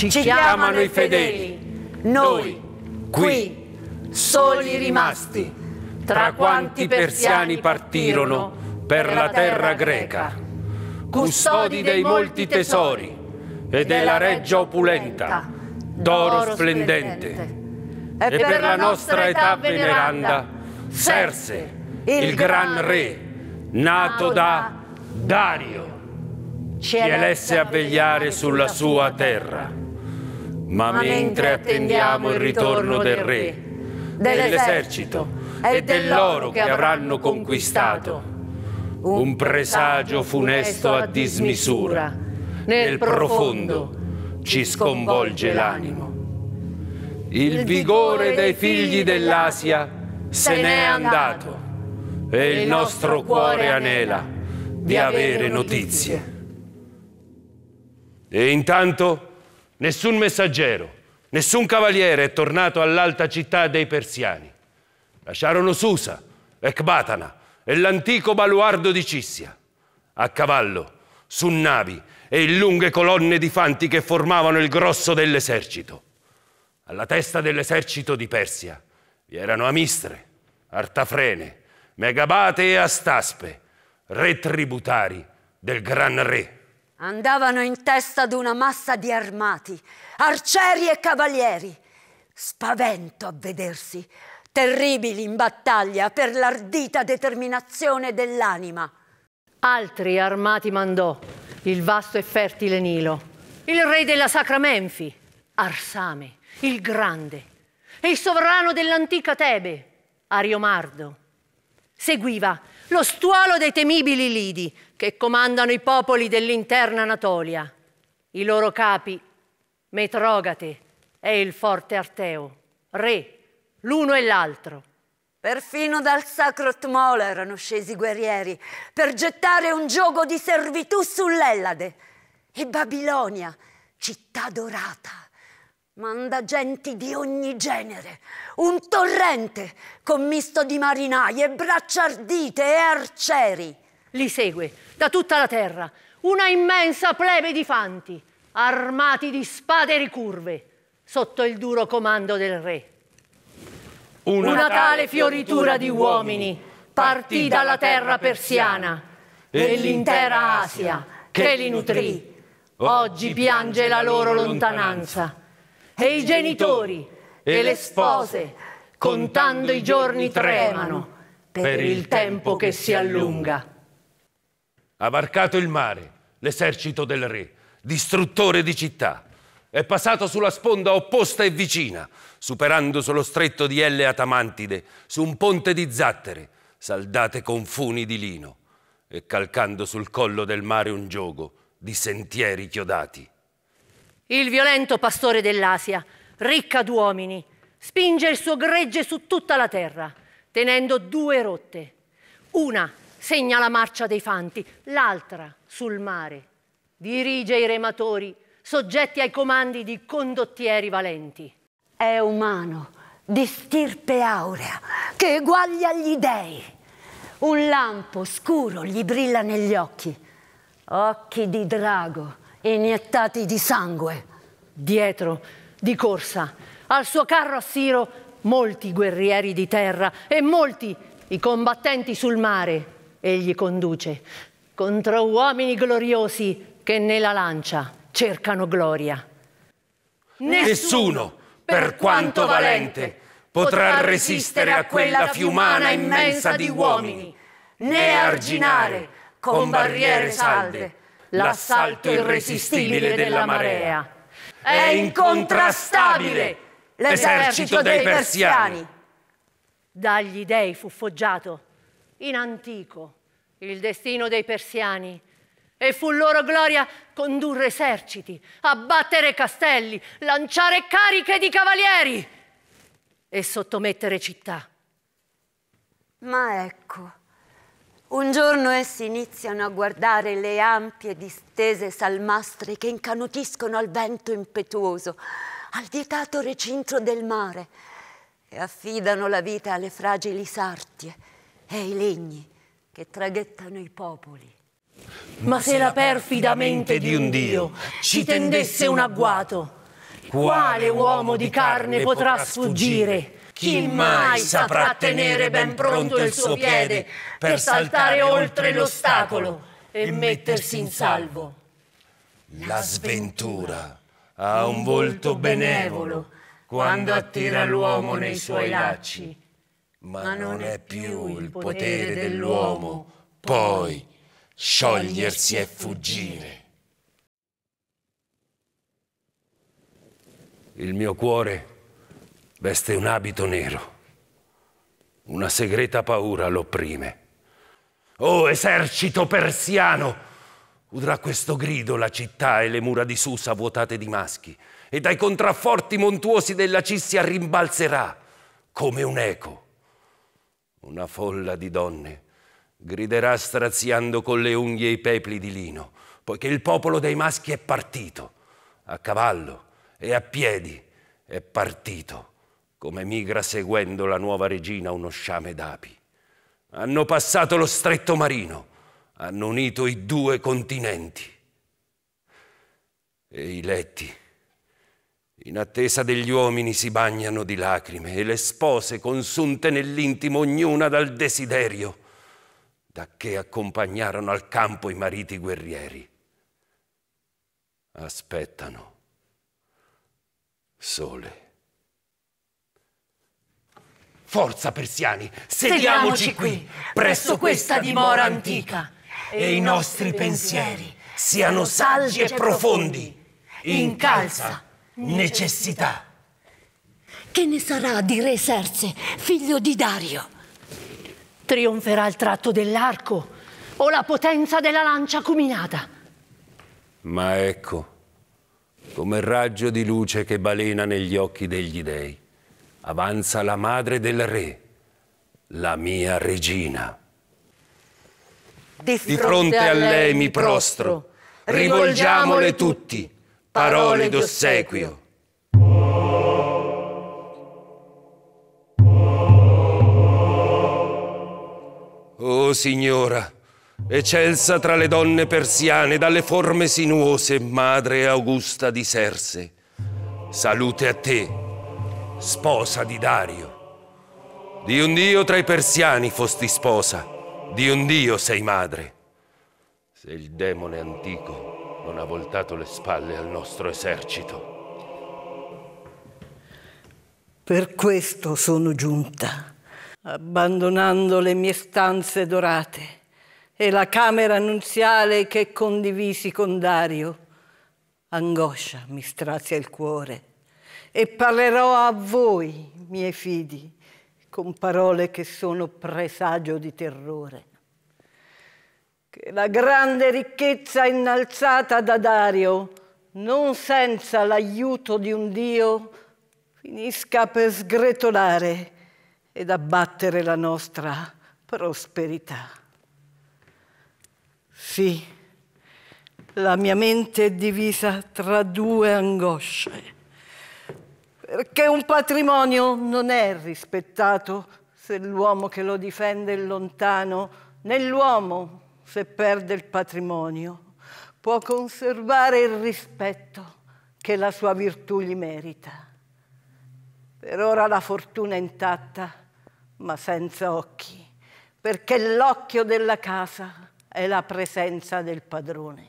Ci, ci chiamano, chiamano i fedeli, noi, qui, soli rimasti, tra quanti persiani partirono per la terra greca, custodi dei molti tesori e della reggia opulenta, d'oro splendente, e per la nostra età veneranda, Serse, il gran re, nato da Dario, ci elesse a vegliare sulla sua terra ma mentre attendiamo il ritorno del Re, dell'esercito e dell'oro che avranno conquistato, un presagio funesto a dismisura, nel profondo ci sconvolge l'animo. Il vigore dei figli dell'Asia se n'è andato e il nostro cuore anela di avere notizie. E intanto nessun messaggero, nessun cavaliere è tornato all'alta città dei Persiani. Lasciarono Susa, Ecbatana e l'antico baluardo di Cissia. A cavallo, su navi e in lunghe colonne di fanti che formavano il grosso dell'esercito. Alla testa dell'esercito di Persia vi erano Amistre, Artafrene, Megabate e Astaspe, re tributari del gran re andavano in testa ad una massa di armati, arcieri e cavalieri. Spavento a vedersi, terribili in battaglia per l'ardita determinazione dell'anima. Altri armati mandò il vasto e fertile Nilo, il re della sacra Menfi, Arsame, il grande, e il sovrano dell'antica Tebe, Ariomardo. Seguiva lo stuolo dei temibili lidi che comandano i popoli dell'interna Anatolia. I loro capi, Metrogate e il forte Arteo, re, l'uno e l'altro. Perfino dal sacro Tmola erano scesi guerrieri per gettare un gioco di servitù sull'Ellade. E Babilonia, città dorata, manda genti di ogni genere, un torrente commisto di marinai e braccia ardite e arcieri. Li segue da tutta la terra una immensa plebe di fanti, armati di spade ricurve, sotto il duro comando del re. Una, una tale fioritura di uomini partì dalla terra persiana e l'intera Asia che li nutrì. Oggi piange la loro lontananza e i genitori e le spose, contando i giorni tremano per il tempo che si allunga. Ha varcato il mare, l'esercito del re, distruttore di città, è passato sulla sponda opposta e vicina, superando sullo stretto di Elle Atamantide, su un ponte di zattere, saldate con funi di lino, e calcando sul collo del mare un giogo di sentieri chiodati il violento pastore dell'Asia, ricca d'uomini, spinge il suo gregge su tutta la terra, tenendo due rotte. Una segna la marcia dei fanti, l'altra sul mare. Dirige i rematori, soggetti ai comandi di condottieri valenti. È umano, di stirpe aurea, che eguaglia gli dei. Un lampo scuro gli brilla negli occhi, occhi di drago iniettati di sangue. Dietro, di corsa, al suo carro a Siro molti guerrieri di terra e molti i combattenti sul mare egli conduce contro uomini gloriosi che nella lancia cercano gloria. Nessuno, per quanto valente, potrà resistere a quella fiumana immensa di uomini, né arginare con barriere salde l'assalto irresistibile della marea è incontrastabile l'esercito dei persiani. Dagli dei fu foggiato in antico il destino dei persiani e fu loro gloria condurre eserciti, abbattere castelli, lanciare cariche di cavalieri e sottomettere città. Ma ecco, un giorno essi iniziano a guardare le ampie distese salmastre che incanutiscono al vento impetuoso, al vietato recinto del mare, e affidano la vita alle fragili sartie e ai legni che traghettano i popoli. Ma, Ma se la perfida mente di un Dio ci tendesse un agguato, quale uomo di carne potrà sfuggire? Chi mai saprà tenere ben pronto il suo piede per saltare oltre l'ostacolo e mettersi in salvo? La sventura ha un volto benevolo quando attira l'uomo nei suoi lacci, ma non è più il potere dell'uomo poi sciogliersi e fuggire. Il mio cuore Veste un abito nero. Una segreta paura l'opprime. Oh esercito persiano! Udrà questo grido la città e le mura di Susa vuotate di maschi, e dai contrafforti montuosi della Cissia rimbalzerà come un eco. Una folla di donne griderà straziando con le unghie i pepli di lino, poiché il popolo dei maschi è partito, a cavallo e a piedi è partito come migra seguendo la nuova regina uno sciame d'api. Hanno passato lo stretto marino, hanno unito i due continenti. E i letti, in attesa degli uomini, si bagnano di lacrime e le spose, consunte nell'intimo ognuna dal desiderio, da che accompagnarono al campo i mariti guerrieri. Aspettano. Sole. Forza, persiani, sediamoci qui, presso questa dimora antica, e i nostri pensieri siano saggi e profondi, in calza necessità. Che ne sarà di re Serse, figlio di Dario? Trionferà il tratto dell'arco o la potenza della lancia cuminata? Ma ecco, come raggio di luce che balena negli occhi degli dei avanza la madre del re, la mia regina. Di fronte, Di fronte a lei mi prostro, rivolgiamole tutti parole d'ossequio. Oh signora, eccelsa tra le donne persiane, dalle forme sinuose, madre augusta di Serse, salute a te, sposa di Dario. Di un dio tra i persiani fosti sposa, di un dio sei madre. Se il demone antico non ha voltato le spalle al nostro esercito. Per questo sono giunta, abbandonando le mie stanze dorate e la camera nuziale che condivisi con Dario. Angoscia mi strazia il cuore e parlerò a voi, miei figli, con parole che sono presagio di terrore. Che la grande ricchezza innalzata da Dario, non senza l'aiuto di un Dio, finisca per sgretolare ed abbattere la nostra prosperità. Sì, la mia mente è divisa tra due angosce che un patrimonio non è rispettato se l'uomo che lo difende è lontano, né l'uomo se perde il patrimonio può conservare il rispetto che la sua virtù gli merita. Per ora la fortuna è intatta, ma senza occhi, perché l'occhio della casa è la presenza del padrone.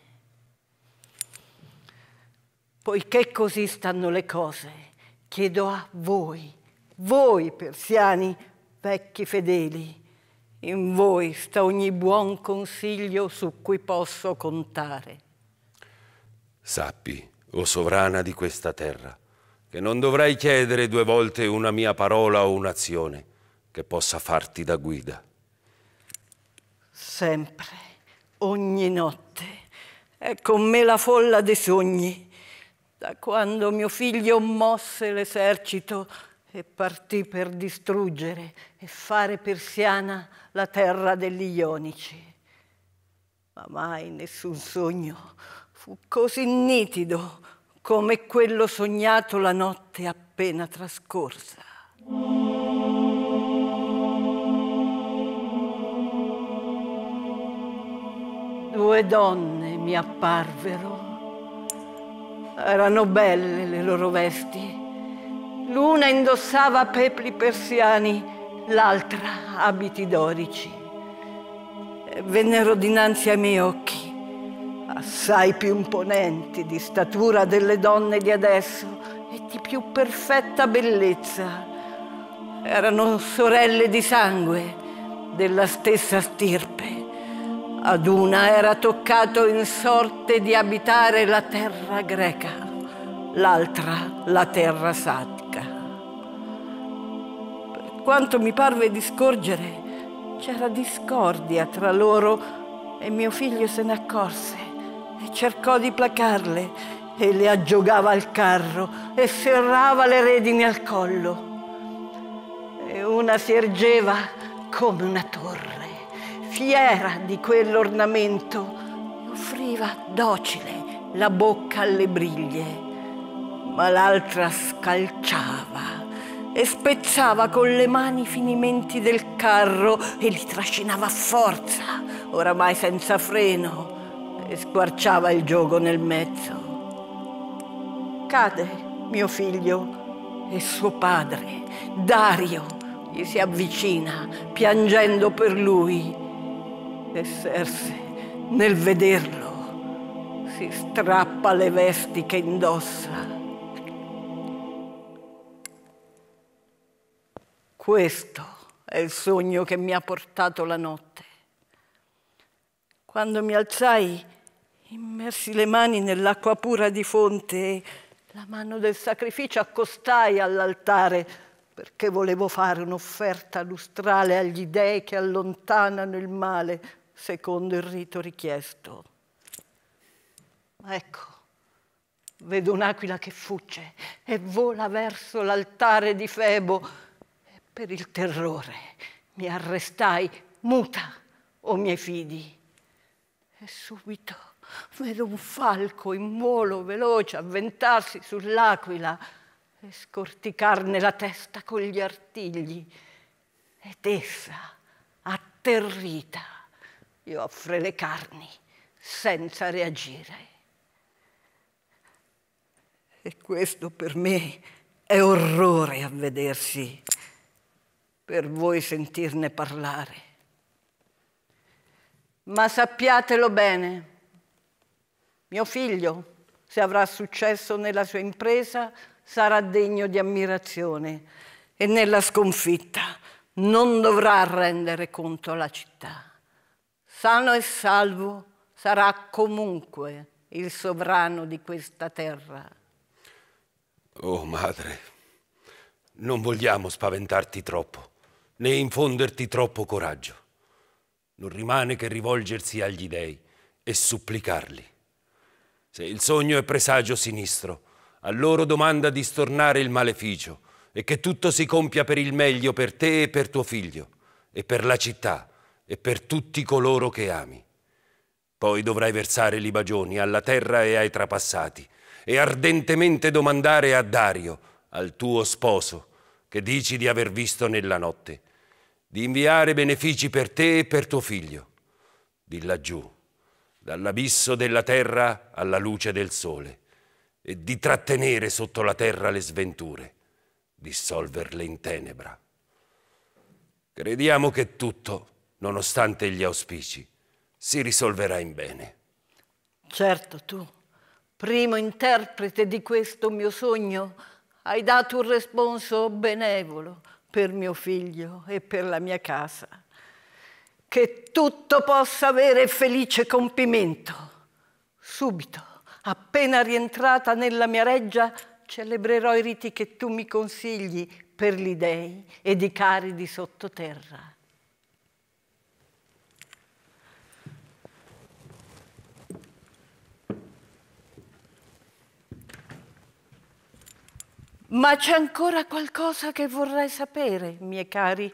Poiché così stanno le cose, chiedo a voi, voi persiani vecchi fedeli, in voi sta ogni buon consiglio su cui posso contare. Sappi, o sovrana di questa terra, che non dovrai chiedere due volte una mia parola o un'azione che possa farti da guida. Sempre, ogni notte, è con me la folla dei sogni da quando mio figlio mosse l'esercito e partì per distruggere e fare persiana la terra degli Ionici. Ma mai nessun sogno fu così nitido come quello sognato la notte appena trascorsa. Due donne mi apparvero erano belle le loro vesti. L'una indossava pepli persiani, l'altra abiti dorici. Vennero dinanzi ai miei occhi, assai più imponenti di statura delle donne di adesso e di più perfetta bellezza. Erano sorelle di sangue, della stessa stirpe. Ad una era toccato in sorte di abitare la terra greca, l'altra la terra satica. Per quanto mi parve di scorgere, c'era discordia tra loro e mio figlio se ne accorse e cercò di placarle e le aggiogava al carro e ferrava le redini al collo. E una si ergeva come una torre fiera di quell'ornamento, offriva docile la bocca alle briglie, ma l'altra scalciava e spezzava con le mani i finimenti del carro e li trascinava a forza, oramai senza freno, e squarciava il gioco nel mezzo. Cade mio figlio e suo padre, Dario, gli si avvicina piangendo per lui e Serse, nel vederlo, si strappa le vesti che indossa. Questo è il sogno che mi ha portato la notte. Quando mi alzai, immersi le mani nell'acqua pura di fonte e la mano del sacrificio accostai all'altare perché volevo fare un'offerta lustrale agli dèi che allontanano il male secondo il rito richiesto. Ecco, vedo un'aquila che fugge e vola verso l'altare di Febo. E per il terrore mi arrestai, muta, o miei fidi. E subito vedo un falco in volo veloce avventarsi sull'aquila e scorticarne la testa con gli artigli. Ed essa, atterrita, gli offre le carni senza reagire. E questo per me è orrore a vedersi, per voi sentirne parlare. Ma sappiatelo bene, mio figlio, se avrà successo nella sua impresa, sarà degno di ammirazione e nella sconfitta non dovrà rendere conto alla città sano e salvo sarà comunque il sovrano di questa terra. Oh madre, non vogliamo spaventarti troppo, né infonderti troppo coraggio. Non rimane che rivolgersi agli dei e supplicarli. Se il sogno è presagio sinistro, a loro domanda di stornare il maleficio e che tutto si compia per il meglio per te e per tuo figlio e per la città e per tutti coloro che ami. Poi dovrai versare libagioni alla terra e ai trapassati, e ardentemente domandare a Dario, al tuo sposo, che dici di aver visto nella notte, di inviare benefici per te e per tuo figlio, di laggiù, dall'abisso della terra alla luce del sole, e di trattenere sotto la terra le sventure, dissolverle in tenebra. Crediamo che tutto nonostante gli auspici, si risolverà in bene. Certo, tu, primo interprete di questo mio sogno, hai dato un responso benevolo per mio figlio e per la mia casa. Che tutto possa avere felice compimento. Subito, appena rientrata nella mia reggia, celebrerò i riti che tu mi consigli per gli dei ed i cari di sottoterra. Ma c'è ancora qualcosa che vorrei sapere, miei cari.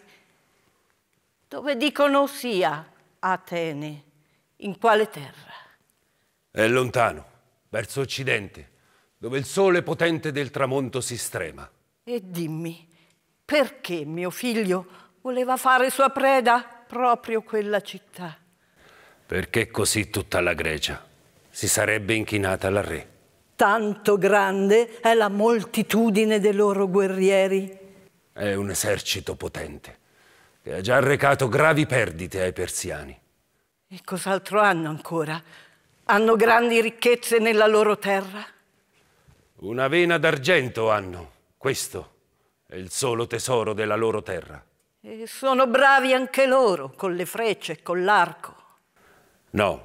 Dove dicono sia Atene? In quale terra? È lontano, verso occidente, dove il sole potente del tramonto si strema. E dimmi, perché mio figlio voleva fare sua preda proprio quella città? Perché così tutta la Grecia si sarebbe inchinata al re. Tanto grande è la moltitudine dei loro guerrieri. È un esercito potente, che ha già arrecato gravi perdite ai persiani. E cos'altro hanno ancora? Hanno grandi ricchezze nella loro terra? Una vena d'argento hanno, questo è il solo tesoro della loro terra. E sono bravi anche loro, con le frecce, e con l'arco. No,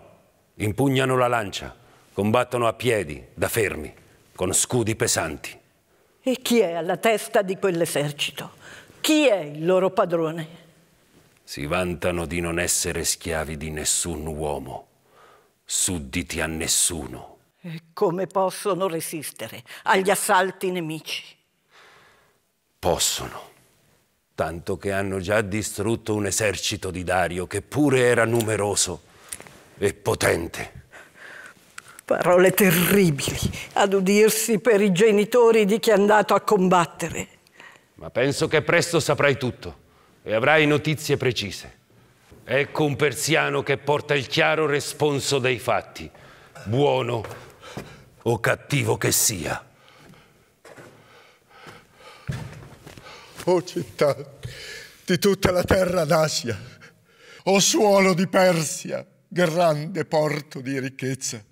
impugnano la lancia combattono a piedi, da fermi, con scudi pesanti. E chi è alla testa di quell'esercito? Chi è il loro padrone? Si vantano di non essere schiavi di nessun uomo, sudditi a nessuno. E come possono resistere agli assalti nemici? Possono, tanto che hanno già distrutto un esercito di Dario che pure era numeroso e potente. Parole terribili ad udirsi per i genitori di chi è andato a combattere. Ma penso che presto saprai tutto e avrai notizie precise. Ecco un persiano che porta il chiaro responso dei fatti, buono o cattivo che sia. O oh, città di tutta la terra d'Asia, o oh, suolo di Persia, grande porto di ricchezza,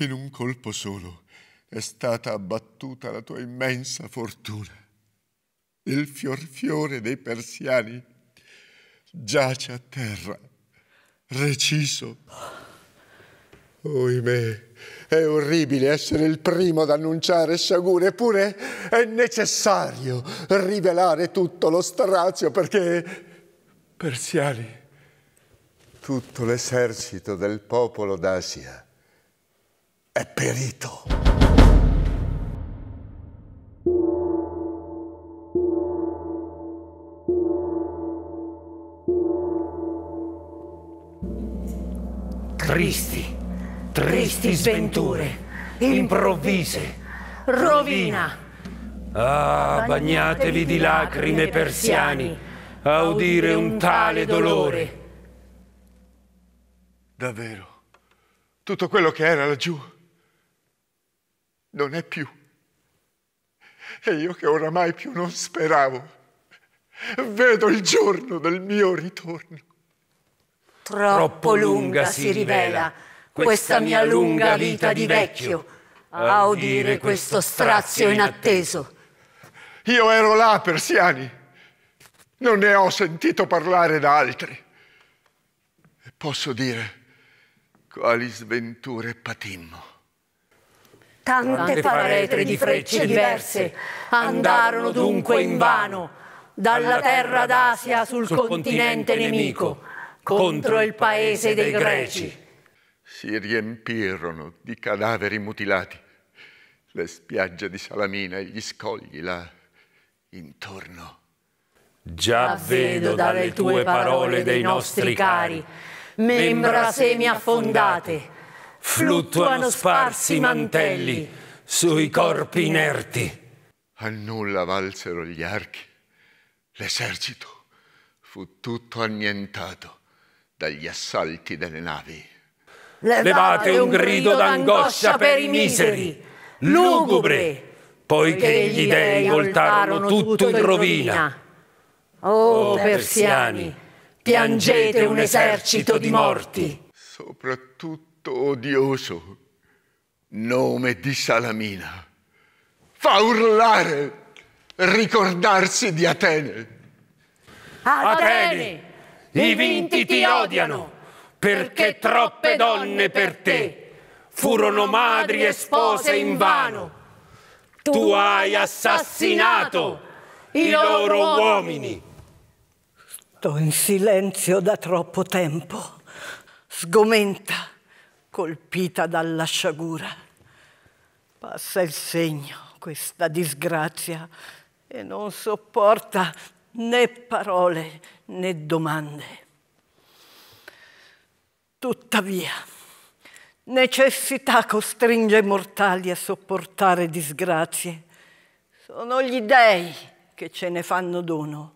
in un colpo solo è stata abbattuta la tua immensa fortuna. Il fiorfiore dei persiani giace a terra, reciso. Oime, è orribile essere il primo ad annunciare sciagure, eppure è necessario rivelare tutto lo strazio perché, persiani, tutto l'esercito del popolo d'Asia è perito. Tristi, tristi sventure, improvvise, rovina. Ah, bagnatevi di lacrime persiani a udire un tale dolore. Davvero, tutto quello che era laggiù non è più. E io che oramai più non speravo, vedo il giorno del mio ritorno. Troppo, Troppo lunga si rivela questa mia lunga vita di vecchio a udire questo strazio inatteso. Io ero là, Persiani. Non ne ho sentito parlare da altri. E posso dire quali sventure patimmo. Tante paretre di frecce diverse andarono dunque in vano dalla terra d'Asia sul, sul continente nemico contro il paese dei greci. Si riempirono di cadaveri mutilati le spiagge di Salamina e gli scogli là intorno. Già vedo dalle tue parole dei nostri cari, membra semi affondate, fluttuano sparsi mantelli sui corpi inerti. A nulla valsero gli archi. L'esercito fu tutto annientato dagli assalti delle navi. Levate un grido d'angoscia per i miseri, lugubre, poiché gli dèi voltarono tutto in rovina. Oh, oh, persiani, piangete un esercito di morti. Soprattutto odioso nome di Salamina fa urlare ricordarsi di Atene. Atene, i vinti ti odiano perché troppe donne per te furono madri e spose in vano. Tu hai assassinato i loro uomini. Sto in silenzio da troppo tempo. Sgomenta colpita dalla sciagura. Passa il segno questa disgrazia e non sopporta né parole né domande. Tuttavia, necessità costringe i mortali a sopportare disgrazie. Sono gli dèi che ce ne fanno dono.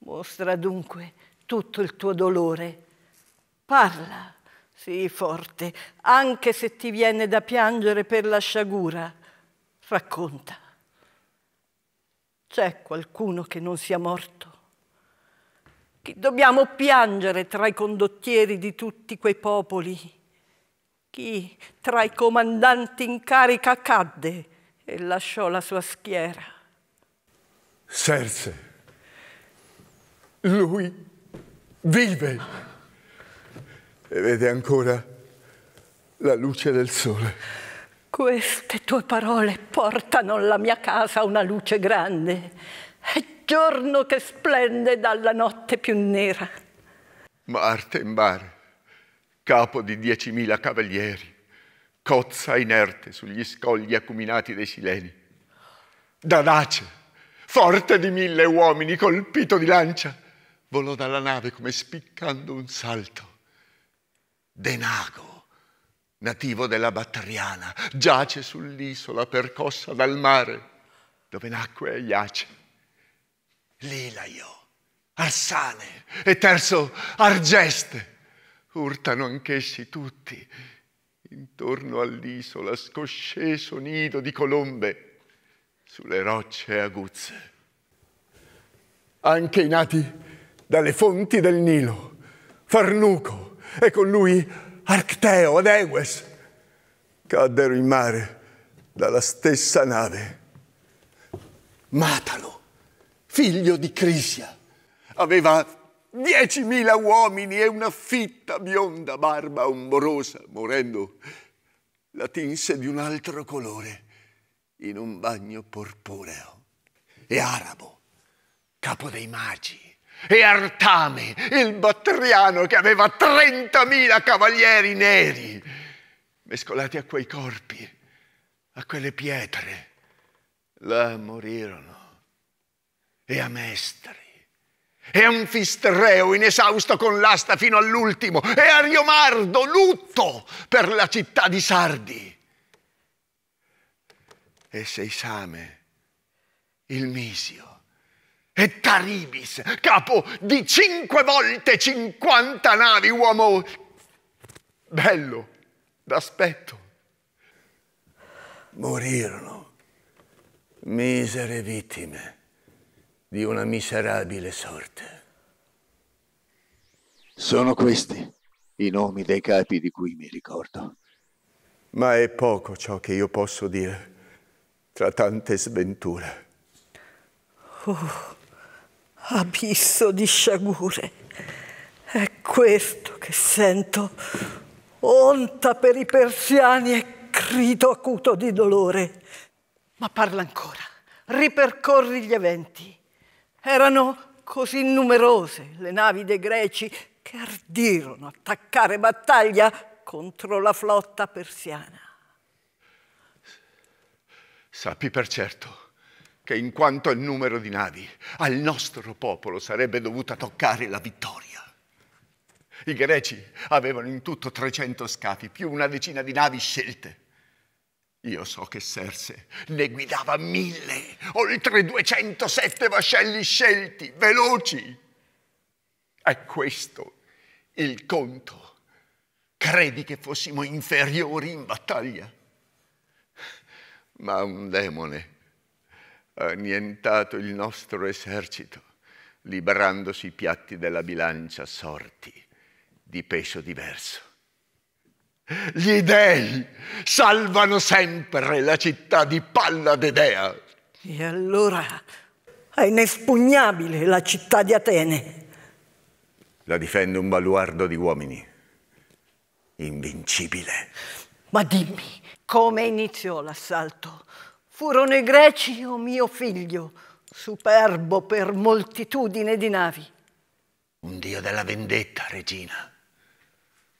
Mostra dunque tutto il tuo dolore. Parla Sii forte, anche se ti viene da piangere per la sciagura, racconta. C'è qualcuno che non sia morto? Chi dobbiamo piangere tra i condottieri di tutti quei popoli? Chi tra i comandanti in carica cadde e lasciò la sua schiera? Serse, lui vive! e vede ancora la luce del sole. Queste tue parole portano alla mia casa una luce grande. È giorno che splende dalla notte più nera. Marte in mare, capo di diecimila cavalieri, cozza inerte sugli scogli acuminati dei Sileni. Danace, forte di mille uomini, colpito di lancia, volò dalla nave come spiccando un salto. Denago, nativo della Battriana, giace sull'isola percossa dal mare dove nacque e giace. Lilaio, Arsane e terzo Argeste urtano anch'essi tutti intorno all'isola scosceso nido di colombe sulle rocce aguzze. Anche i nati dalle fonti del Nilo, Farnuco, e con lui Arcteo ed Egues caddero in mare dalla stessa nave. Matalo, figlio di Crisia, aveva diecimila uomini e una fitta bionda barba ombrosa, morendo, la tinse di un altro colore in un bagno porporeo e arabo, capo dei magi e Artame, il battriano che aveva 30.000 cavalieri neri, mescolati a quei corpi, a quelle pietre, là morirono. E a Mestri, e Anfistreo inesausto con l'asta fino all'ultimo, e Ariomardo lutto per la città di Sardi. E Seisame, il Misio, e Taribis, capo di cinque volte 50 navi, uomo bello d'aspetto. Morirono misere vittime di una miserabile sorte. Sono questi i nomi dei capi di cui mi ricordo. Ma è poco ciò che io posso dire tra tante sventure. Oh abisso di sciagure. È questo che sento, onta per i persiani e grido acuto di dolore. Ma parla ancora, ripercorri gli eventi. Erano così numerose le navi dei greci che ardirono attaccare battaglia contro la flotta persiana. Sappi per certo che in quanto al numero di navi al nostro popolo sarebbe dovuta toccare la vittoria. I greci avevano in tutto 300 scafi, più una decina di navi scelte. Io so che Serse ne guidava mille, oltre 207 vascelli scelti, veloci. È questo il conto. Credi che fossimo inferiori in battaglia? Ma un demone annientato il nostro esercito, liberandosi i piatti della bilancia sorti di peso diverso. Gli dèi salvano sempre la città di Palla Dedea. E allora è inespugnabile la città di Atene. La difende un baluardo di uomini, invincibile. Ma dimmi, come iniziò l'assalto? Furono i greci, o oh mio figlio, superbo per moltitudine di navi. Un dio della vendetta, regina,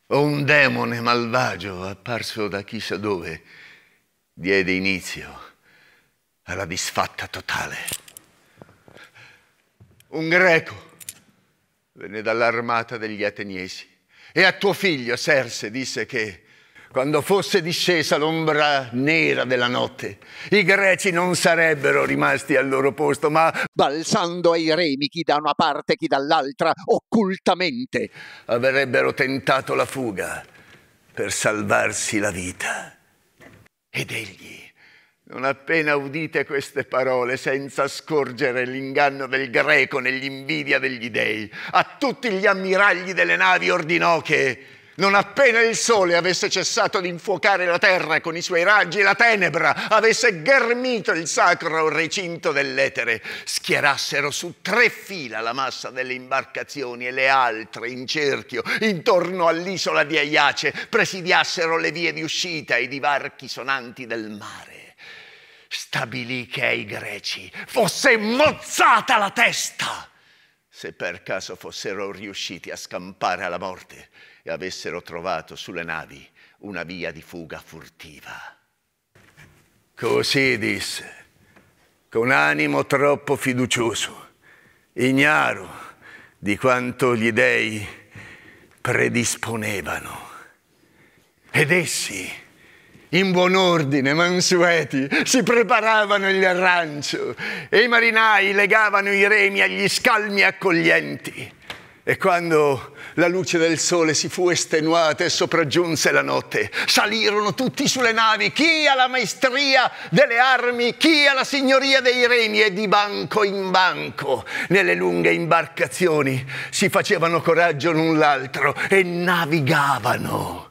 o un demone malvagio apparso da chissà dove diede inizio alla disfatta totale. Un greco venne dall'armata degli ateniesi e a tuo figlio Serse disse che quando fosse discesa l'ombra nera della notte, i greci non sarebbero rimasti al loro posto, ma balzando ai remi chi da una parte, chi dall'altra, occultamente, avrebbero tentato la fuga per salvarsi la vita. Ed egli, non appena udite queste parole, senza scorgere l'inganno del greco nell'invidia degli dei, a tutti gli ammiragli delle navi ordinò che non appena il sole avesse cessato di infuocare la terra con i suoi raggi, la tenebra avesse ghermito il sacro recinto dell'etere, schierassero su tre fila la massa delle imbarcazioni e le altre in cerchio intorno all'isola di Aiace presidiassero le vie di uscita e i varchi sonanti del mare. Stabilì che ai greci fosse mozzata la testa se per caso fossero riusciti a scampare alla morte che avessero trovato sulle navi una via di fuga furtiva. Così disse, con animo troppo fiducioso, ignaro di quanto gli dei predisponevano. Ed essi, in buon ordine, mansueti, si preparavano il rancio e i marinai legavano i remi agli scalmi accoglienti e quando la luce del sole si fu estenuata e sopraggiunse la notte, salirono tutti sulle navi, chi alla maestria delle armi, chi alla signoria dei remi e di banco in banco. Nelle lunghe imbarcazioni si facevano coraggio l'un l'altro e navigavano,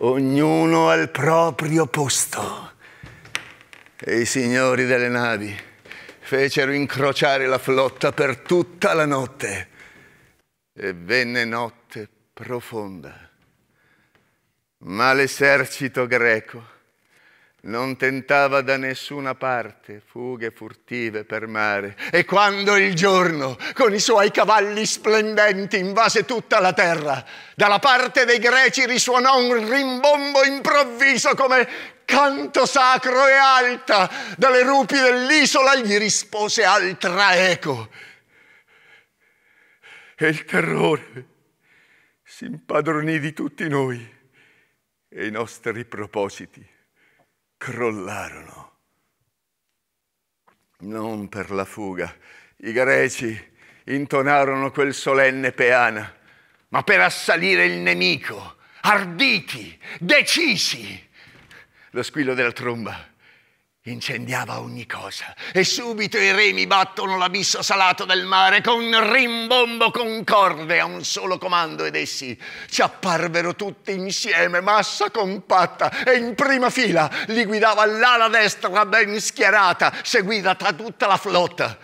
ognuno al proprio posto. E i signori delle navi fecero incrociare la flotta per tutta la notte e venne notte profonda. Ma l'esercito greco non tentava da nessuna parte fughe furtive per mare. E quando il giorno, con i suoi cavalli splendenti, invase tutta la terra, dalla parte dei greci risuonò un rimbombo improvviso come canto sacro e alta. Dalle rupi dell'isola gli rispose altra eco e il terrore si impadronì di tutti noi e i nostri propositi crollarono. Non per la fuga, i greci intonarono quel solenne peana, ma per assalire il nemico, arditi, decisi. Lo squillo della tromba incendiava ogni cosa e subito i remi battono l'abisso salato del mare con rimbombo concorde a un solo comando ed essi ci apparvero tutti insieme, massa compatta e in prima fila li guidava l'ala destra ben schierata, seguita da tutta la flotta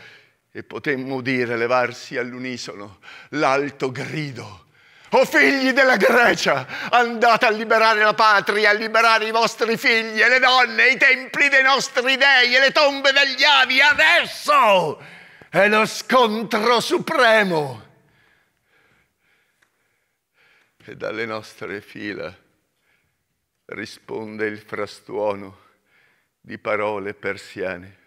e potemmo udire levarsi all'unisono l'alto grido o oh figli della Grecia, andate a liberare la patria, a liberare i vostri figli e le donne, i templi dei nostri dei e le tombe degli avi. Adesso è lo scontro supremo. E dalle nostre fila risponde il frastuono di parole persiane.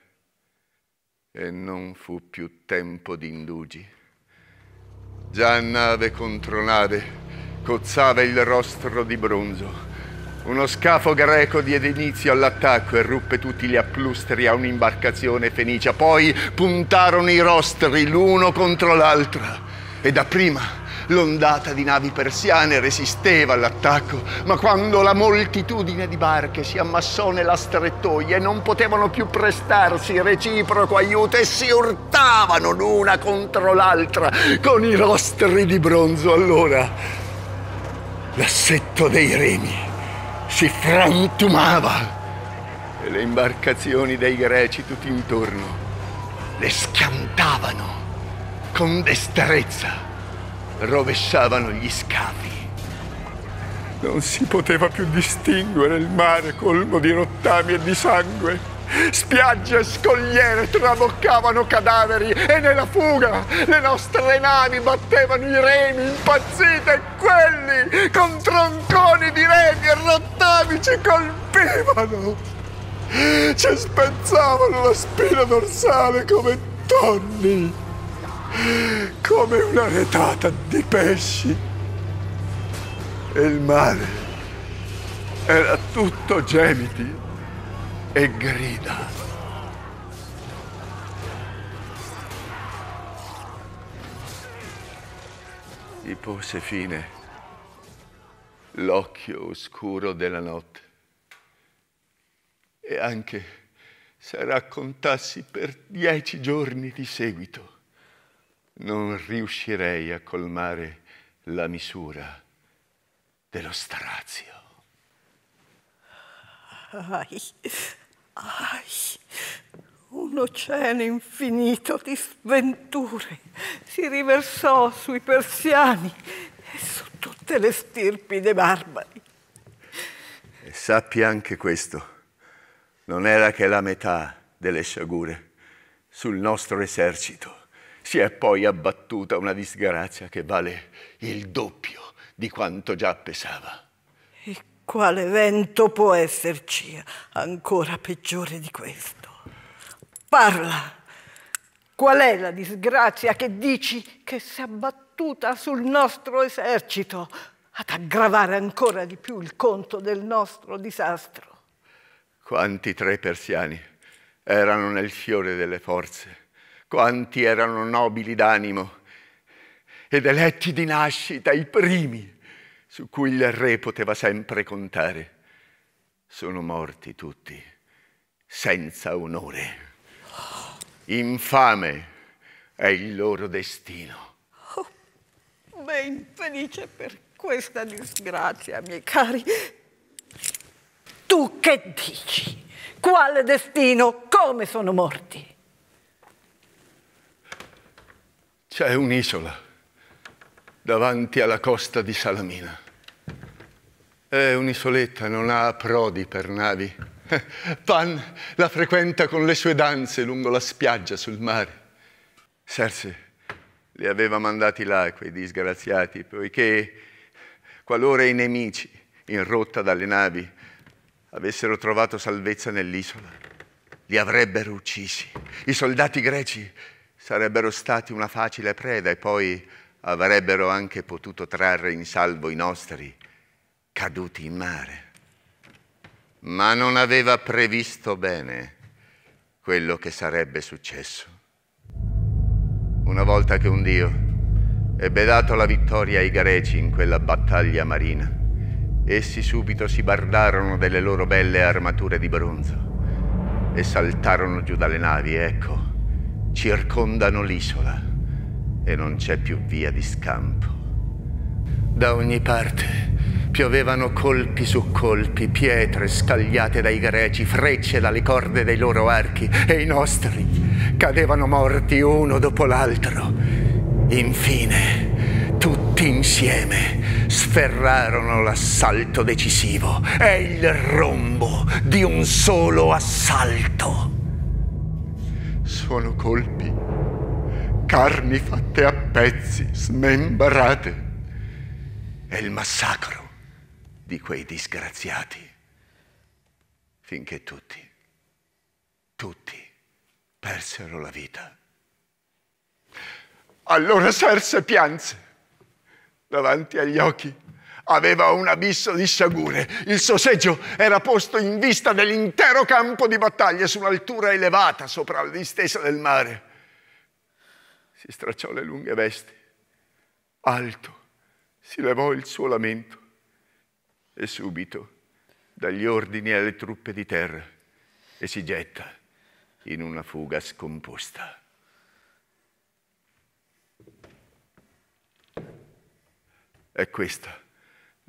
E non fu più tempo di indugi. Già nave contro nave cozzava il rostro di bronzo. Uno scafo greco diede inizio all'attacco e ruppe tutti gli applustri a un'imbarcazione fenicia. Poi puntarono i rostri l'uno contro l'altra e dapprima L'ondata di navi persiane resisteva all'attacco, ma quando la moltitudine di barche si ammassò nella strettoia e non potevano più prestarsi reciproco aiuto e si urtavano l'una contro l'altra con i rostri di bronzo, allora l'assetto dei remi si frantumava e le imbarcazioni dei greci tutt'intorno le schiantavano con destrezza rovesciavano gli scavi. Non si poteva più distinguere il mare colmo di rottami e di sangue. Spiagge e scogliere traboccavano cadaveri e nella fuga le nostre navi battevano i remi impazzite e quelli con tronconi di remi e rottami ci colpivano. Ci spezzavano la spina dorsale come tonni come una retata di pesci e il mare era tutto gemiti e grida. Gli pose fine l'occhio oscuro della notte e anche se raccontassi per dieci giorni di seguito non riuscirei a colmare la misura dello strazio. Ai, ai, un oceano infinito di sventure si riversò sui persiani e su tutte le stirpi dei barbari. E sappi anche questo, non era che la metà delle sciagure sul nostro esercito si è poi abbattuta una disgrazia che vale il doppio di quanto già pesava. E quale vento può esserci ancora peggiore di questo? Parla! Qual è la disgrazia che dici che si è abbattuta sul nostro esercito ad aggravare ancora di più il conto del nostro disastro? Quanti tre persiani erano nel fiore delle forze quanti erano nobili d'animo ed eletti di nascita i primi su cui il re poteva sempre contare. Sono morti tutti, senza onore. Infame è il loro destino. Oh, ben felice per questa disgrazia, miei cari. Tu che dici? Quale destino? Come sono morti? C'è un'isola davanti alla costa di Salamina. È un'isoletta, non ha prodi per navi. Pan la frequenta con le sue danze lungo la spiaggia sul mare. Serse li aveva mandati là, quei disgraziati, poiché qualora i nemici, in rotta dalle navi, avessero trovato salvezza nell'isola, li avrebbero uccisi. I soldati greci sarebbero stati una facile preda e poi avrebbero anche potuto trarre in salvo i nostri caduti in mare. Ma non aveva previsto bene quello che sarebbe successo. Una volta che un dio ebbe dato la vittoria ai greci in quella battaglia marina, essi subito si bardarono delle loro belle armature di bronzo e saltarono giù dalle navi, ecco circondano l'isola e non c'è più via di scampo. Da ogni parte piovevano colpi su colpi, pietre scagliate dai greci, frecce dalle corde dei loro archi e i nostri cadevano morti uno dopo l'altro. Infine, tutti insieme sferrarono l'assalto decisivo. È il rombo di un solo assalto sono colpi, carni fatte a pezzi, smembrate. È il massacro di quei disgraziati, finché tutti, tutti persero la vita. Allora Serse pianse davanti agli occhi aveva un abisso di sciagure. Il suo seggio era posto in vista dell'intero campo di battaglia su un'altura elevata sopra la distesa del mare. Si stracciò le lunghe vesti. Alto si levò il suo lamento e subito dagli ordini alle truppe di terra e si getta in una fuga scomposta. È questa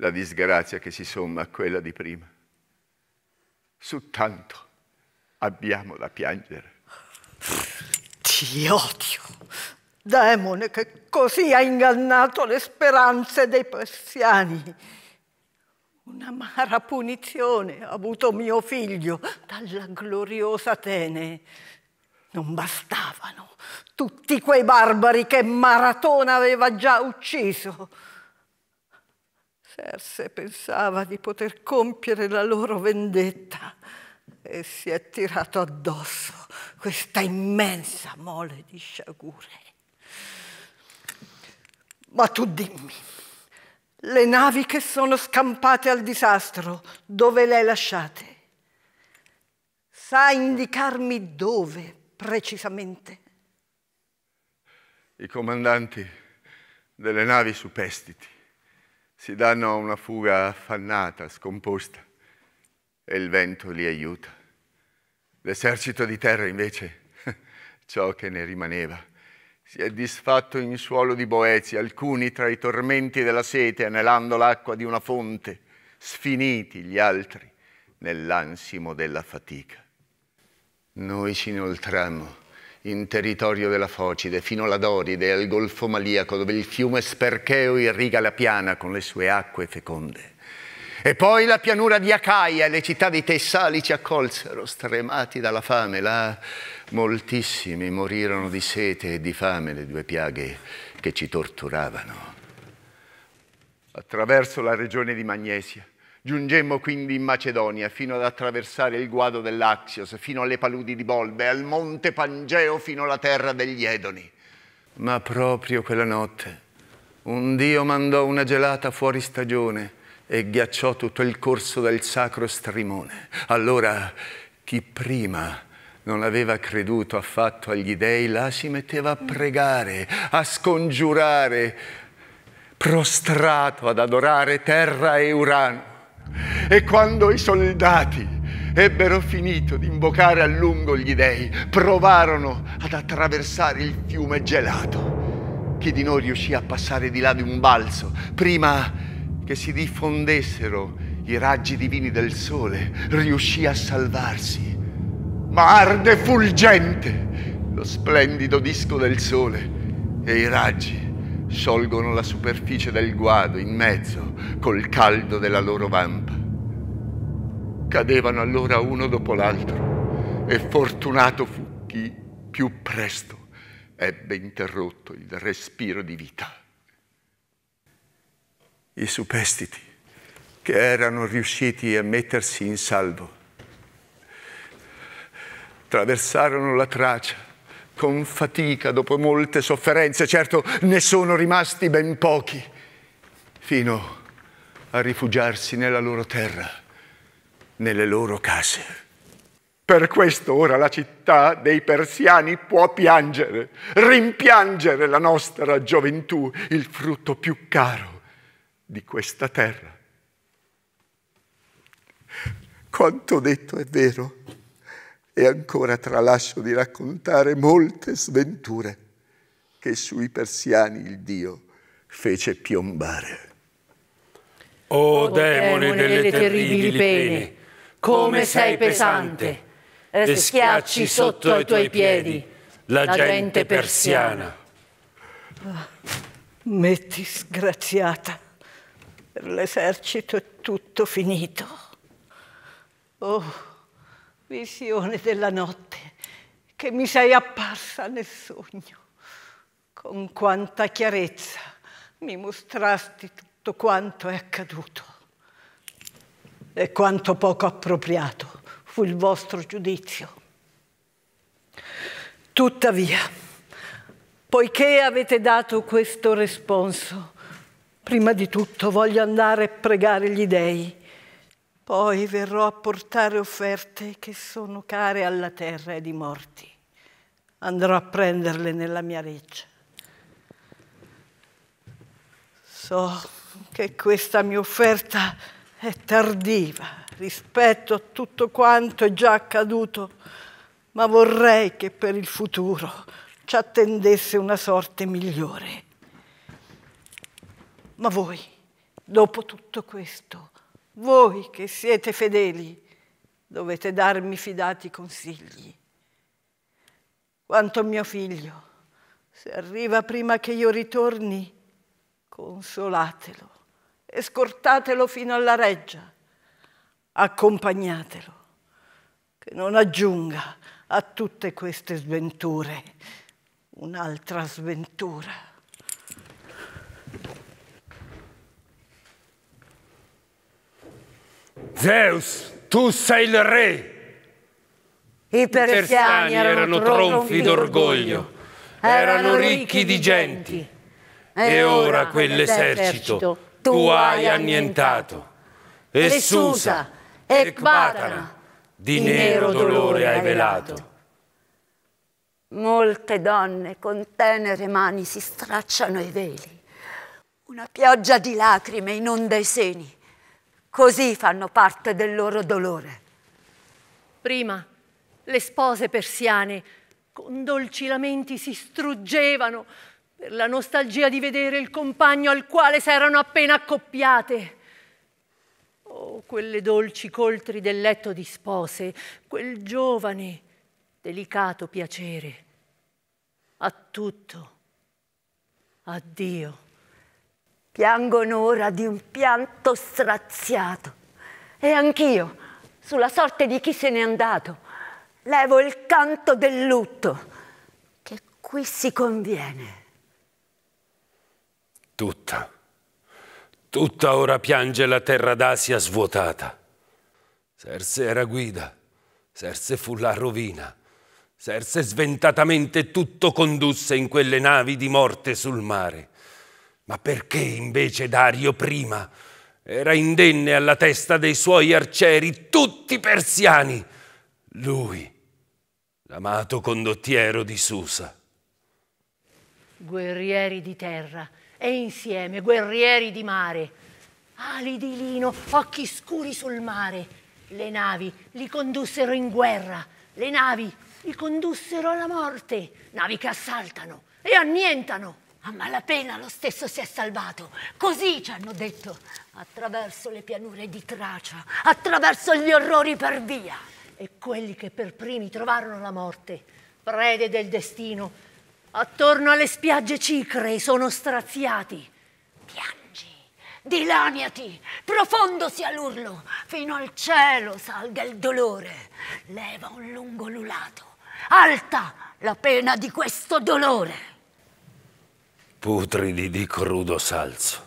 la disgrazia che si somma a quella di prima. Su tanto abbiamo da piangere. Ti odio, demone che così ha ingannato le speranze dei persiani. Un'amara punizione ha avuto mio figlio dalla gloriosa Atene. Non bastavano tutti quei barbari che Maratona aveva già ucciso. Serse pensava di poter compiere la loro vendetta e si è tirato addosso questa immensa mole di sciagure. Ma tu dimmi, le navi che sono scampate al disastro, dove le hai lasciate? Sa indicarmi dove precisamente? I comandanti delle navi superstiti si danno a una fuga affannata, scomposta, e il vento li aiuta. L'esercito di terra, invece, ciò che ne rimaneva, si è disfatto in suolo di Boezi, alcuni tra i tormenti della sete, anelando l'acqua di una fonte, sfiniti gli altri nell'ansimo della fatica. Noi ci inoltrammo in territorio della Focide, fino alla Doride, al Golfo Maliaco, dove il fiume Spercheo irriga la piana con le sue acque feconde. E poi la pianura di Acaia e le città dei Tessali ci accolsero, stremati dalla fame. Là moltissimi morirono di sete e di fame, le due piaghe che ci torturavano. Attraverso la regione di Magnesia, Giungemmo quindi in Macedonia fino ad attraversare il guado dell'Axios, fino alle paludi di Bolbe, al monte Pangeo fino alla terra degli Edoni. Ma proprio quella notte un dio mandò una gelata fuori stagione e ghiacciò tutto il corso del sacro strimone. Allora chi prima non aveva creduto affatto agli dei, là si metteva a pregare, a scongiurare, prostrato ad adorare terra e Urano. E quando i soldati ebbero finito di invocare a lungo gli dei, provarono ad attraversare il fiume gelato. Chi di noi riuscì a passare di là di un balzo prima che si diffondessero i raggi divini del sole, riuscì a salvarsi. Ma arde fulgente lo splendido disco del sole e i raggi sciolgono la superficie del guado in mezzo col caldo della loro vampa. Cadevano allora uno dopo l'altro e fortunato fu chi più presto ebbe interrotto il respiro di vita. I superstiti che erano riusciti a mettersi in salvo traversarono la traccia con fatica, dopo molte sofferenze, certo ne sono rimasti ben pochi, fino a rifugiarsi nella loro terra, nelle loro case. Per questo ora la città dei persiani può piangere, rimpiangere la nostra gioventù, il frutto più caro di questa terra. Quanto detto è vero. E ancora tralascio di raccontare molte sventure che sui persiani il Dio fece piombare. O oh, demone, delle, terribili pene, come sei pesante, e schiacci sotto ai tuoi piedi la, gente persiana. Ah, metti sgraziata, per l'esercito è tutto finito. Oh visione della notte che mi sei apparsa nel sogno. Con quanta chiarezza mi mostrasti tutto quanto è accaduto e quanto poco appropriato fu il vostro giudizio. Tuttavia, poiché avete dato questo responso, prima di tutto voglio andare a pregare gli dèi poi verrò a portare offerte che sono care alla terra ed i morti. Andrò a prenderle nella mia reccia. So che questa mia offerta è tardiva rispetto a tutto quanto è già accaduto, ma vorrei che per il futuro ci attendesse una sorte migliore. Ma voi, dopo tutto questo, voi che siete fedeli dovete darmi fidati consigli. Quanto mio figlio, se arriva prima che io ritorni, consolatelo e scortatelo fino alla reggia. Accompagnatelo, che non aggiunga a tutte queste sventure un'altra sventura. Zeus, tu sei il re. I persiani erano, tronfi d'orgoglio, erano ricchi di genti. E ora quell'esercito tu hai annientato. E Susa e Ecbatana di nero dolore hai velato. Molte donne con tenere mani si stracciano i veli. Una pioggia di lacrime inonda i seni. Così fanno parte del loro dolore. Prima le spose persiane con dolci lamenti si struggevano per la nostalgia di vedere il compagno al quale si erano appena accoppiate. Oh, quelle dolci coltri del letto di spose, quel giovane, delicato piacere. A tutto, Addio. Piangono ora di un pianto straziato. E anch'io, sulla sorte di chi se n'è andato, levo il canto del lutto, che qui si conviene. Tutta, tutta ora piange la terra d'Asia svuotata. Serse era guida, Serse fu la rovina. Serse sventatamente tutto condusse in quelle navi di morte sul mare. Ma perché invece Dario prima era indenne alla testa dei suoi arcieri, tutti persiani, lui, l'amato condottiero di Susa? Guerrieri di terra e insieme guerrieri di mare, ali di lino, occhi scuri sul mare. Le navi li condussero in guerra, le navi li condussero alla morte, navi che assaltano e annientano. A malapena lo stesso si è salvato. Così ci hanno detto, attraverso le pianure di Tracia, attraverso gli orrori per via. E quelli che per primi trovarono la morte, prede del destino, attorno alle spiagge cicre sono straziati. Piangi, dilaniati, profondo sia l'urlo, fino al cielo salga il dolore. Leva un lungo lulato, alta la pena di questo dolore putridi di crudo salso,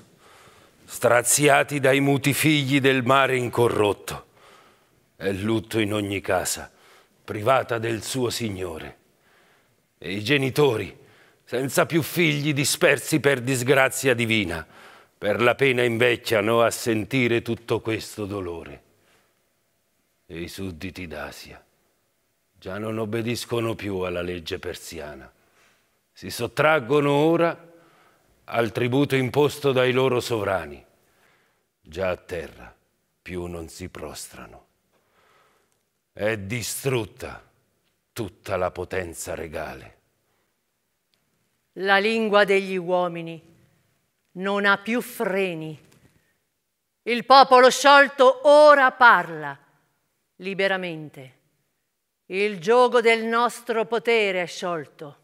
straziati dai muti figli del mare incorrotto. È lutto in ogni casa, privata del suo Signore. E i genitori, senza più figli dispersi per disgrazia divina, per la pena invecchiano a sentire tutto questo dolore. E i sudditi d'Asia già non obbediscono più alla legge persiana, si sottraggono ora al tributo imposto dai loro sovrani. Già a terra più non si prostrano. È distrutta tutta la potenza regale. La lingua degli uomini non ha più freni. Il popolo sciolto ora parla liberamente. Il gioco del nostro potere è sciolto.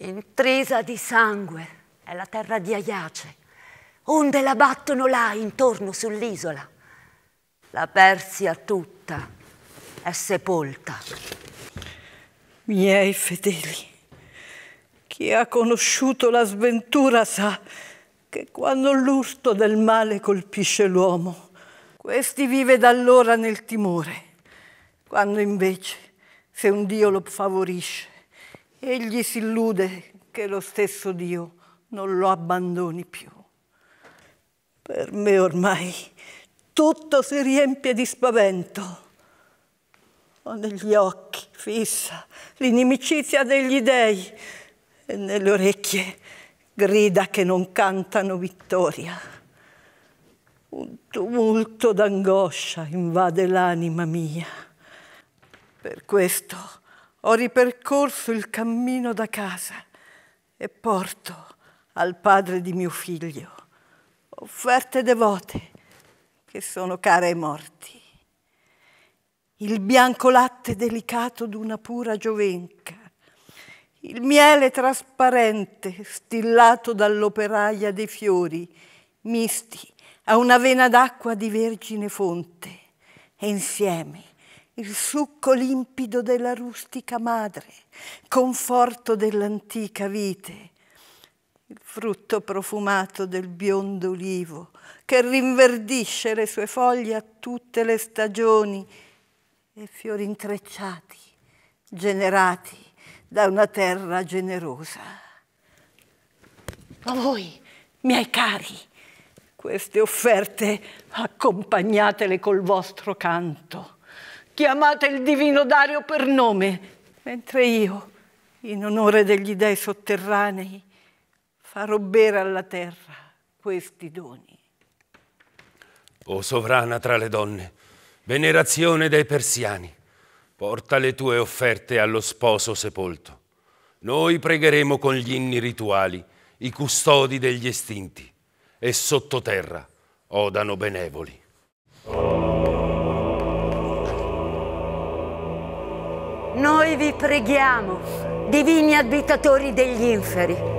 Intrisa di sangue è la terra di Aiace. Onde la battono là intorno sull'isola. La Persia tutta è sepolta. Miei fedeli, chi ha conosciuto la sventura sa che quando l'urto del male colpisce l'uomo, questi vive da allora nel timore, quando invece, se un Dio lo favorisce, egli si illude che lo stesso Dio non lo abbandoni più. Per me ormai tutto si riempie di spavento. Ho negli occhi fissa l'inimicizia degli dèi e nelle orecchie grida che non cantano vittoria. Un tumulto d'angoscia invade l'anima mia. Per questo ho ripercorso il cammino da casa e porto al padre di mio figlio, offerte devote che sono care ai morti. Il bianco latte delicato d'una pura giovenca, il miele trasparente stillato dall'operaia dei fiori, misti a una vena d'acqua di vergine fonte, e insieme il succo limpido della rustica madre, conforto dell'antica vite, il frutto profumato del biondo olivo, che rinverdisce le sue foglie a tutte le stagioni e fiori intrecciati, generati da una terra generosa. A voi, miei cari, queste offerte accompagnatele col vostro canto. Chiamate il divino Dario per nome, mentre io, in onore degli dei sotterranei, robbere alla terra questi doni. O sovrana tra le donne, venerazione dei persiani, porta le tue offerte allo sposo sepolto. Noi pregheremo con gli inni rituali, i custodi degli estinti, e sottoterra odano benevoli. Noi vi preghiamo, divini abitatori degli inferi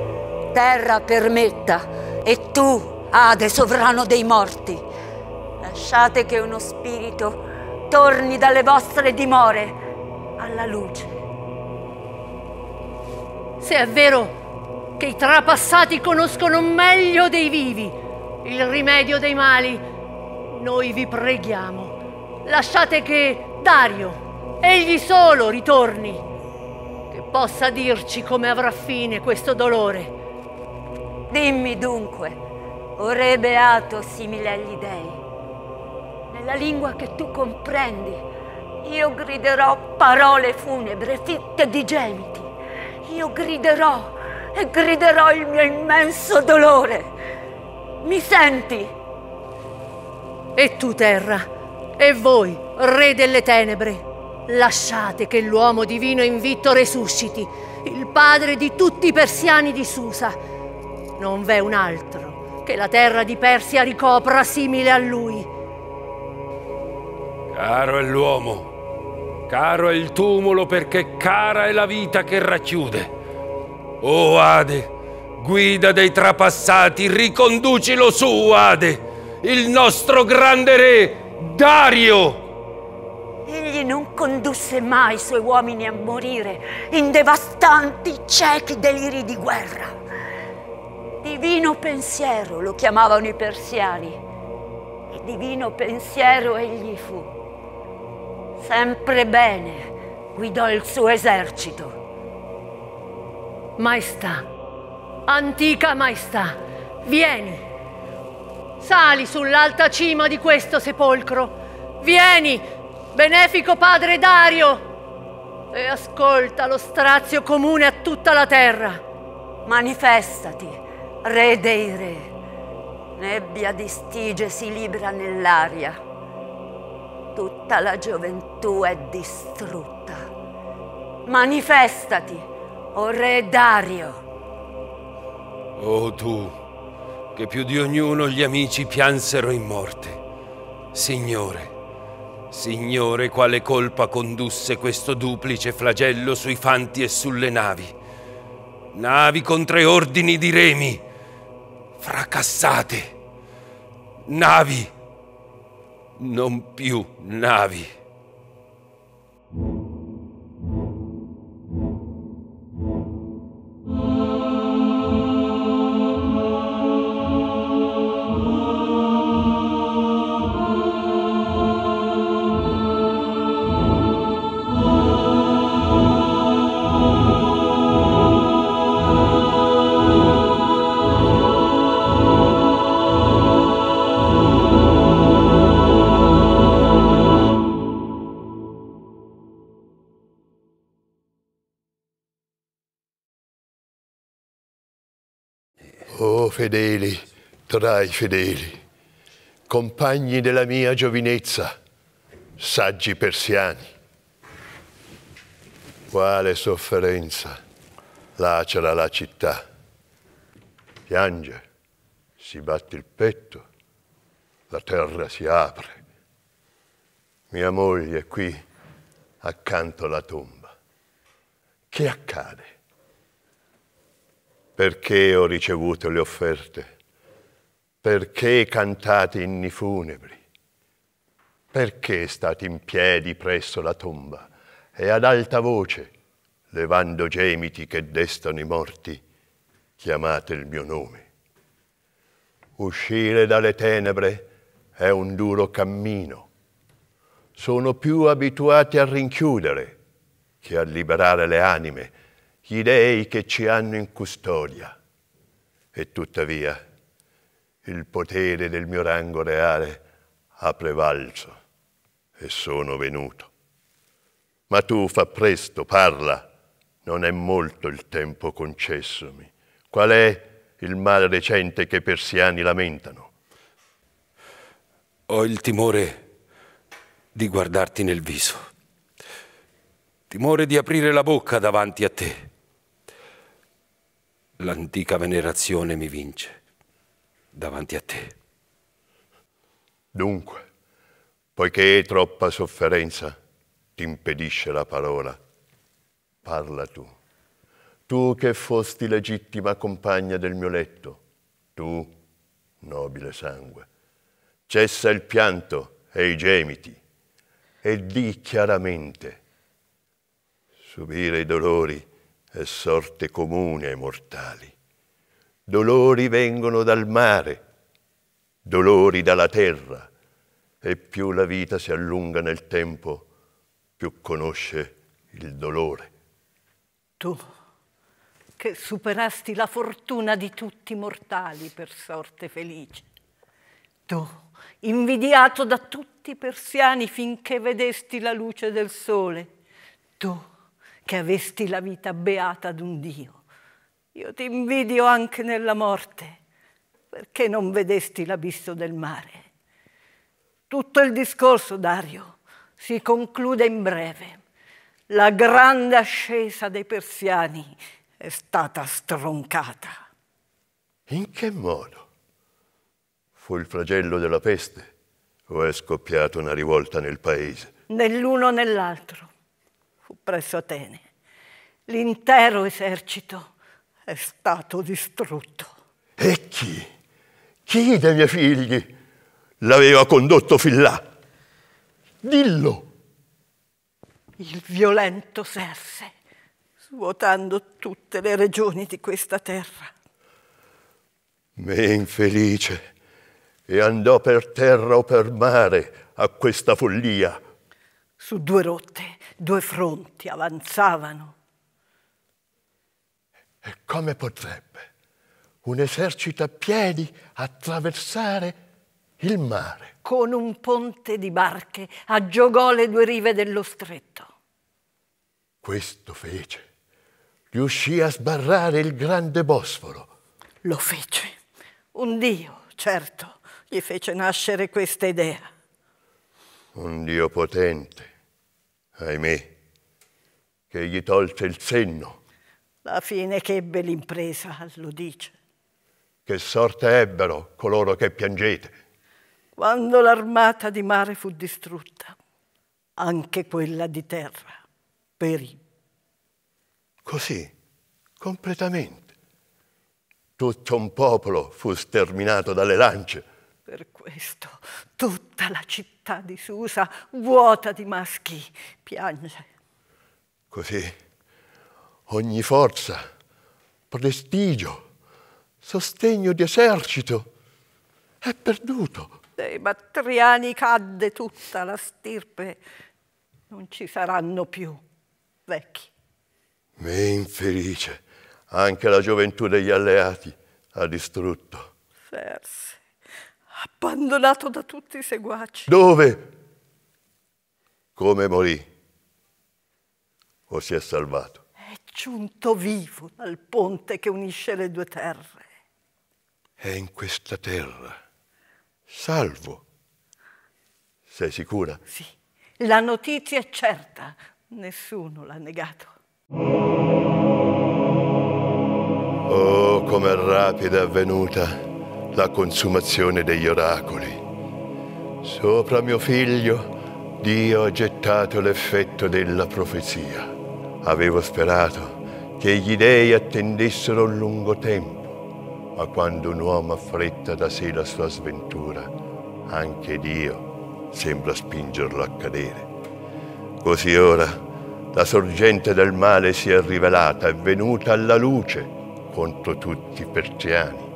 terra permetta, e tu, Ade, sovrano dei morti, lasciate che uno spirito torni dalle vostre dimore alla luce. Se è vero che i trapassati conoscono meglio dei vivi il rimedio dei mali, noi vi preghiamo, lasciate che Dario, egli solo, ritorni, che possa dirci come avrà fine questo dolore Dimmi dunque, o re beato simile agli dei, nella lingua che tu comprendi, io griderò parole funebre fitte di gemiti. Io griderò e griderò il mio immenso dolore. Mi senti? E tu, terra, e voi, re delle tenebre, lasciate che l'uomo divino invitto resusciti, il padre di tutti i persiani di Susa, non v'è un altro che la terra di Persia ricopra simile a lui. Caro è l'uomo, caro è il tumulo perché cara è la vita che racchiude. O oh, Ade, guida dei trapassati, riconducilo su, Ade, il nostro grande re, Dario! Egli non condusse mai i suoi uomini a morire in devastanti ciechi deliri di guerra divino pensiero lo chiamavano i persiani. E divino pensiero egli fu. Sempre bene guidò il suo esercito. Maestà, antica maestà, vieni. Sali sull'alta cima di questo sepolcro. Vieni, benefico padre Dario, e ascolta lo strazio comune a tutta la terra. Manifestati re dei re, nebbia di stige si libra nell'aria, tutta la gioventù è distrutta. Manifestati, o oh re Dario! Oh tu, che più di ognuno gli amici piansero in morte, Signore, Signore, quale colpa condusse questo duplice flagello sui fanti e sulle navi? Navi con tre ordini di remi, fracassate. Navi, non più navi. fedeli tra i fedeli, compagni della mia giovinezza, saggi persiani. Quale sofferenza lacera la città. Piange, si batte il petto, la terra si apre. Mia moglie è qui accanto alla tomba. Che accade? perché ho ricevuto le offerte, perché cantate inni funebri, perché state in piedi presso la tomba e ad alta voce, levando gemiti che destano i morti, chiamate il mio nome. Uscire dalle tenebre è un duro cammino. Sono più abituati a rinchiudere che a liberare le anime gli dei che ci hanno in custodia. E tuttavia il potere del mio rango reale ha prevalso e sono venuto. Ma tu fa presto, parla, non è molto il tempo concessomi. Qual è il male recente che i persiani lamentano? Ho il timore di guardarti nel viso, timore di aprire la bocca davanti a te l'antica venerazione mi vince davanti a te. Dunque, poiché troppa sofferenza ti impedisce la parola, parla tu. Tu che fosti legittima compagna del mio letto, tu, nobile sangue, cessa il pianto e i gemiti e di chiaramente subire i dolori è sorte comune ai mortali. Dolori vengono dal mare, dolori dalla terra, e più la vita si allunga nel tempo, più conosce il dolore. Tu, che superasti la fortuna di tutti i mortali per sorte felice, tu, invidiato da tutti i persiani finché vedesti la luce del sole, tu, che avesti la vita beata d'un Dio. Io ti invidio anche nella morte, perché non vedesti l'abisso del mare. Tutto il discorso, Dario, si conclude in breve. La grande ascesa dei persiani è stata stroncata. In che modo? Fu il flagello della peste o è scoppiata una rivolta nel paese? Nell'uno nell'altro fu presso Atene. L'intero esercito è stato distrutto. E chi? Chi dei miei figli l'aveva condotto fin là? Dillo! Il violento Serse, svuotando tutte le regioni di questa terra. Me infelice, e andò per terra o per mare a questa follia. Su due rotte due fronti avanzavano. E come potrebbe un esercito a piedi attraversare il mare? Con un ponte di barche aggiogò le due rive dello stretto. Questo fece. Riuscì a sbarrare il grande Bosforo. Lo fece. Un dio, certo, gli fece nascere questa idea. Un dio potente ahimè, che gli tolse il senno. La fine che ebbe l'impresa, lo dice. Che sorte ebbero coloro che piangete? Quando l'armata di mare fu distrutta, anche quella di terra perì. Così, completamente. Tutto un popolo fu sterminato dalle lance. Per questo tutta la città di Susa, vuota di maschi, piange. Così ogni forza, prestigio, sostegno di esercito è perduto. Dei battriani cadde tutta la stirpe, non ci saranno più vecchi. Me infelice, anche la gioventù degli alleati ha distrutto. Verse abbandonato da tutti i seguaci. Dove? Come morì? O si è salvato? È giunto vivo dal ponte che unisce le due terre. È in questa terra, salvo. Sei sicura? Sì, la notizia è certa, nessuno l'ha negato. Oh, com'è rapida è avvenuta! la consumazione degli oracoli. Sopra mio figlio Dio ha gettato l'effetto della profezia. Avevo sperato che gli dei attendessero un lungo tempo, ma quando un uomo affretta da sé la sua sventura, anche Dio sembra spingerlo a cadere. Così ora la sorgente del male si è rivelata, è venuta alla luce contro tutti i persiani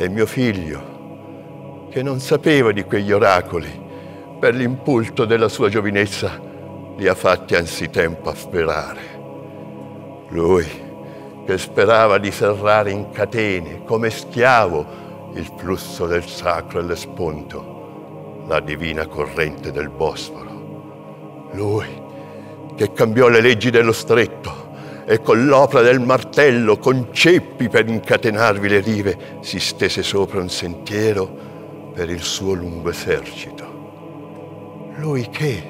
e mio figlio, che non sapeva di quegli oracoli, per l'impulto della sua giovinezza li ha fatti anzitempo a sperare. Lui, che sperava di serrare in catene, come schiavo, il flusso del sacro e l'esponto, la divina corrente del Bosforo. Lui, che cambiò le leggi dello stretto, e con l'opra del martello, con ceppi per incatenarvi le rive, si stese sopra un sentiero per il suo lungo esercito. Lui che,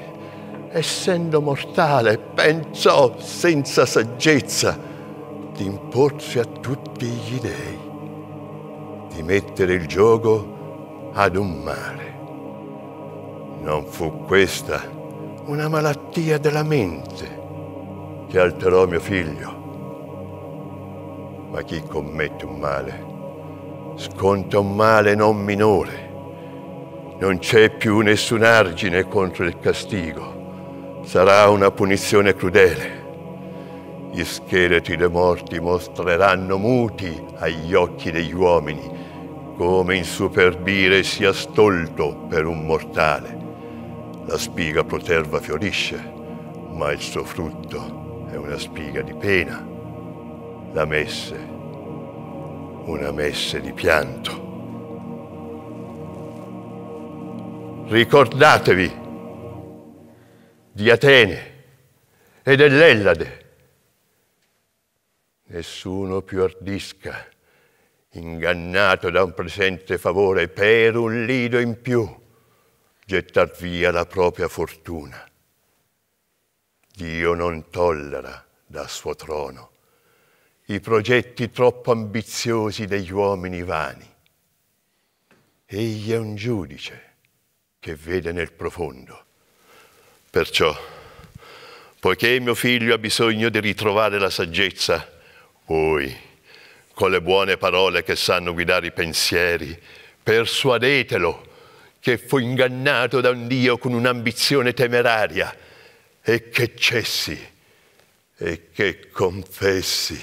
essendo mortale, pensò senza saggezza di imporsi a tutti gli dei, di mettere il gioco ad un mare. Non fu questa una malattia della mente, che alterò mio figlio. Ma chi commette un male sconta un male non minore. Non c'è più nessun argine contro il castigo. Sarà una punizione crudele. Gli scheletri dei morti mostreranno muti agli occhi degli uomini come insuperbire sia stolto per un mortale. La spiga proterva fiorisce, ma il suo frutto una spiga di pena, la messe, una messe di pianto. Ricordatevi di Atene e dell'Ellade. Nessuno più ardisca, ingannato da un presente favore per un lido in più, gettar via la propria fortuna. Dio non tollera dal suo trono i progetti troppo ambiziosi degli uomini vani. Egli è un giudice che vede nel profondo. Perciò, poiché mio figlio ha bisogno di ritrovare la saggezza, voi, con le buone parole che sanno guidare i pensieri, persuadetelo che fu ingannato da un Dio con un'ambizione temeraria e che cessi e che confessi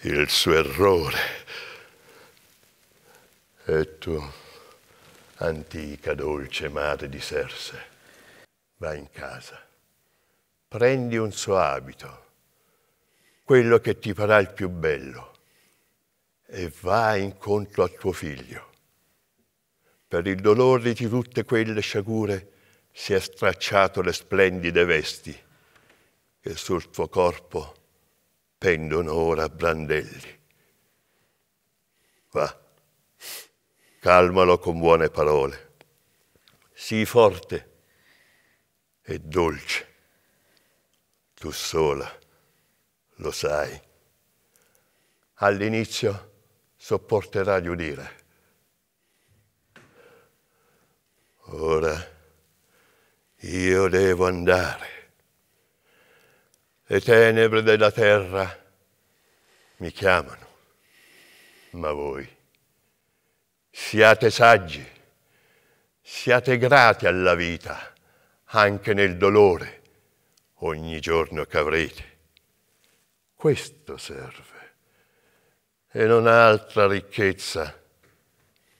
il suo errore. E tu, antica dolce madre di Serse, vai in casa, prendi un suo abito, quello che ti farà il più bello, e vai incontro a tuo figlio per il dolore di tutte quelle sciagure si è stracciato le splendide vesti che sul tuo corpo pendono ora a brandelli. Va, calmalo con buone parole, sii forte e dolce, tu sola lo sai. All'inizio sopporterà di udire. Ora io devo andare. Le tenebre della terra mi chiamano, ma voi siate saggi, siate grati alla vita, anche nel dolore, ogni giorno che avrete. Questo serve e non altra ricchezza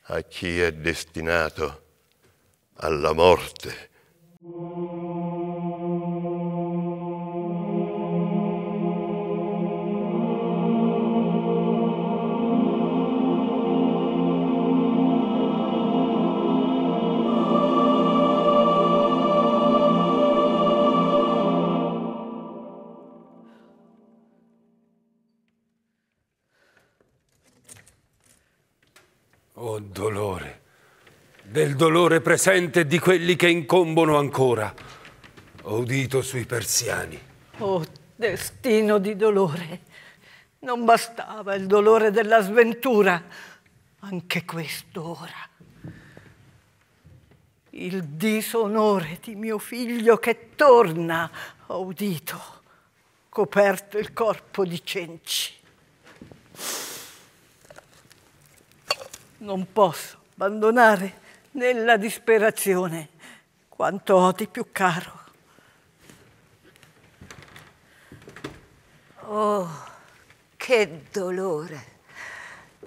a chi è destinato alla morte Oh dolore! del dolore presente e di quelli che incombono ancora. Ho udito sui persiani. Oh, destino di dolore. Non bastava il dolore della sventura, anche questo ora. Il disonore di mio figlio che torna, ho udito, coperto il corpo di cenci. Non posso abbandonare nella disperazione quanto ho di più caro. Oh, che dolore!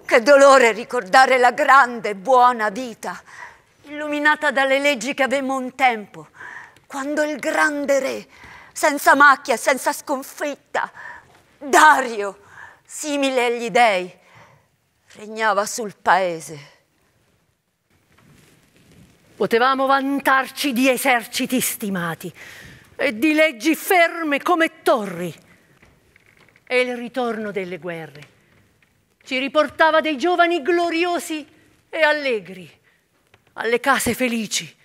Che dolore ricordare la grande, buona vita, illuminata dalle leggi che avevamo un tempo, quando il grande re, senza macchia, senza sconfitta, Dario, simile agli dei, regnava sul paese. Potevamo vantarci di eserciti stimati e di leggi ferme come torri. E il ritorno delle guerre ci riportava dei giovani gloriosi e allegri, alle case felici.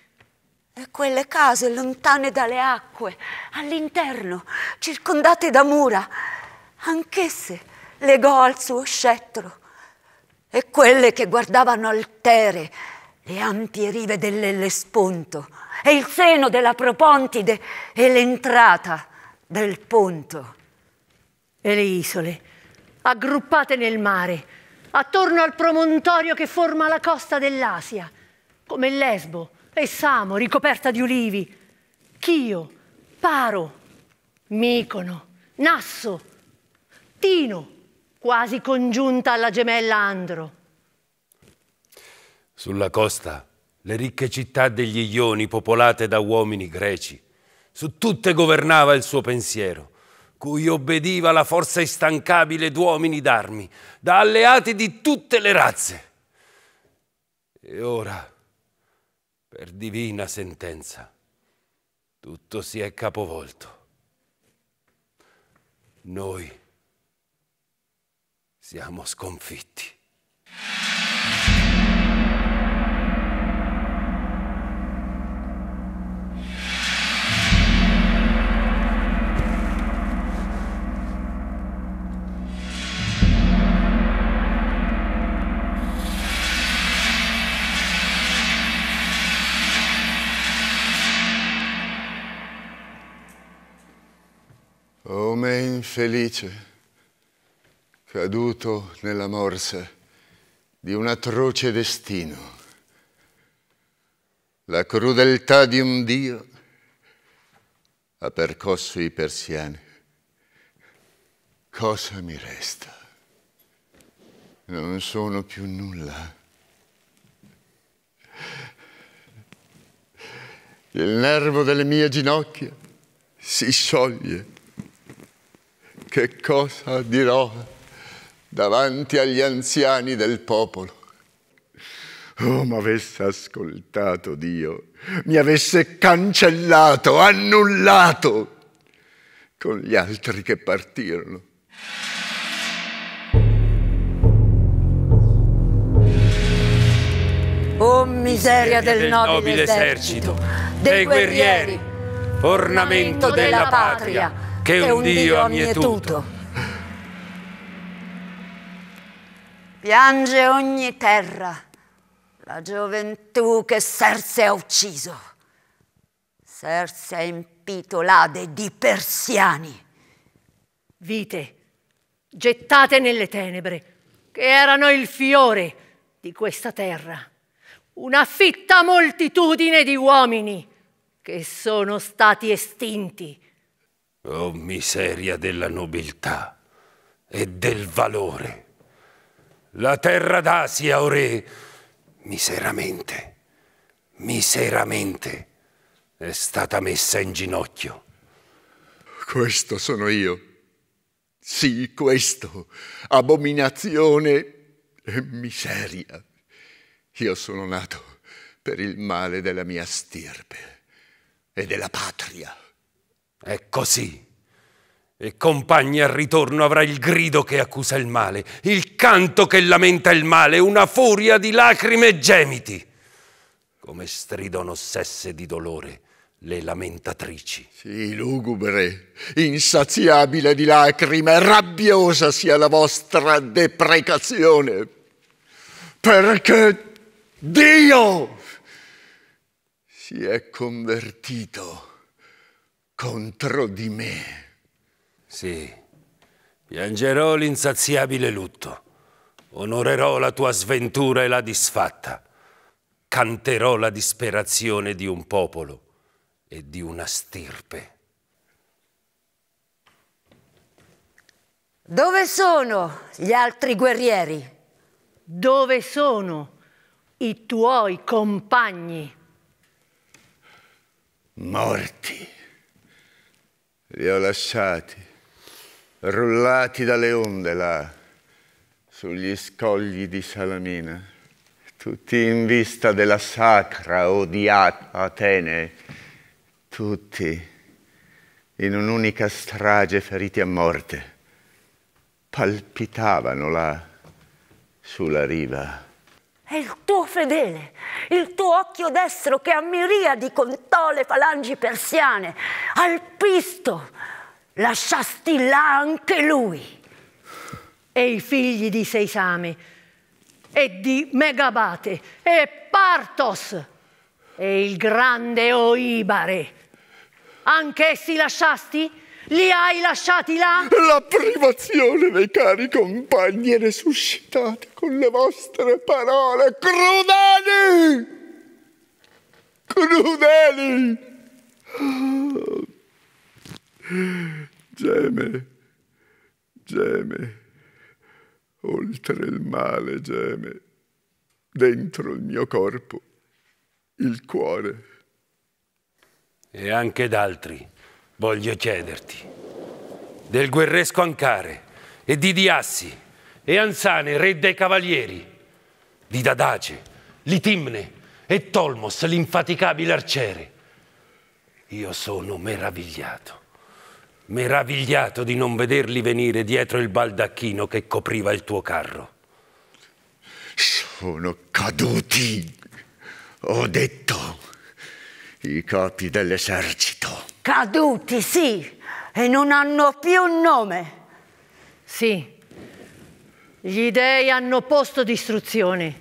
E quelle case lontane dalle acque, all'interno, circondate da mura, anch'esse legò al suo scettro. E quelle che guardavano altere le ampie rive dell'Ellesponto e il seno della Propontide e l'entrata del Ponto. E le isole, aggruppate nel mare, attorno al promontorio che forma la costa dell'Asia, come Lesbo e Samo, ricoperta di ulivi, Chio, Paro, Micono, Nasso, Tino, quasi congiunta alla gemella Andro, sulla costa, le ricche città degli Ioni popolate da uomini greci, su tutte governava il suo pensiero, cui obbediva la forza instancabile d'uomini d'armi, da alleati di tutte le razze. E ora, per divina sentenza, tutto si è capovolto. Noi siamo sconfitti. com'è infelice, caduto nella morsa di un atroce destino. La crudeltà di un Dio ha percosso i persiani. Cosa mi resta? Non sono più nulla. Il nervo delle mie ginocchia si scioglie che cosa dirò davanti agli anziani del popolo. Oh, ma avesse ascoltato Dio, mi avesse cancellato, annullato con gli altri che partirono. Oh miseria del, del nobile esercito, dei guerrieri, ornamento della patria che un, un Dio ha mietuto. Piange ogni terra la gioventù che Serse ha ucciso. Serse ha impito l'ade di persiani. Vite gettate nelle tenebre, che erano il fiore di questa terra. Una fitta moltitudine di uomini che sono stati estinti Oh miseria della nobiltà e del valore! La terra d'Asia, o re, miseramente, miseramente è stata messa in ginocchio. Questo sono io. Sì, questo. Abominazione e miseria. Io sono nato per il male della mia stirpe e della patria. È così. E compagni al ritorno avrà il grido che accusa il male, il canto che lamenta il male, una furia di lacrime e gemiti, come stridono sesse di dolore le lamentatrici. Sì, lugubre, insaziabile di lacrime, rabbiosa sia la vostra deprecazione, perché Dio si è convertito contro di me. Sì, piangerò l'insaziabile lutto, onorerò la tua sventura e la disfatta, canterò la disperazione di un popolo e di una stirpe. Dove sono gli altri guerrieri? Dove sono i tuoi compagni? Morti li ho lasciati, rullati dalle onde là, sugli scogli di Salamina, tutti in vista della sacra odiata Atene, tutti in un'unica strage feriti a morte, palpitavano là sulla riva. È il tuo fedele, il tuo occhio destro che a miriadi contò le falangi persiane, al pisto lasciasti là anche lui e i figli di Seisame e di Megabate e Partos e il grande Oibare. Anche essi lasciasti? Li hai lasciati là? La privazione dei cari compagni è resuscitata con le vostre parole crudeli! Crudeli! Geme, geme, oltre il male geme, dentro il mio corpo, il cuore. E anche d'altri voglio chiederti del guerresco Ancare e di Diassi e Ansane, re dei cavalieri, di Dadace, Litimne e Tolmos, l'infaticabile arciere. Io sono meravigliato, meravigliato di non vederli venire dietro il baldacchino che copriva il tuo carro. Sono caduti, ho detto i capi dell'esercito. Caduti, sì, e non hanno più nome. Sì, gli dei hanno posto distruzione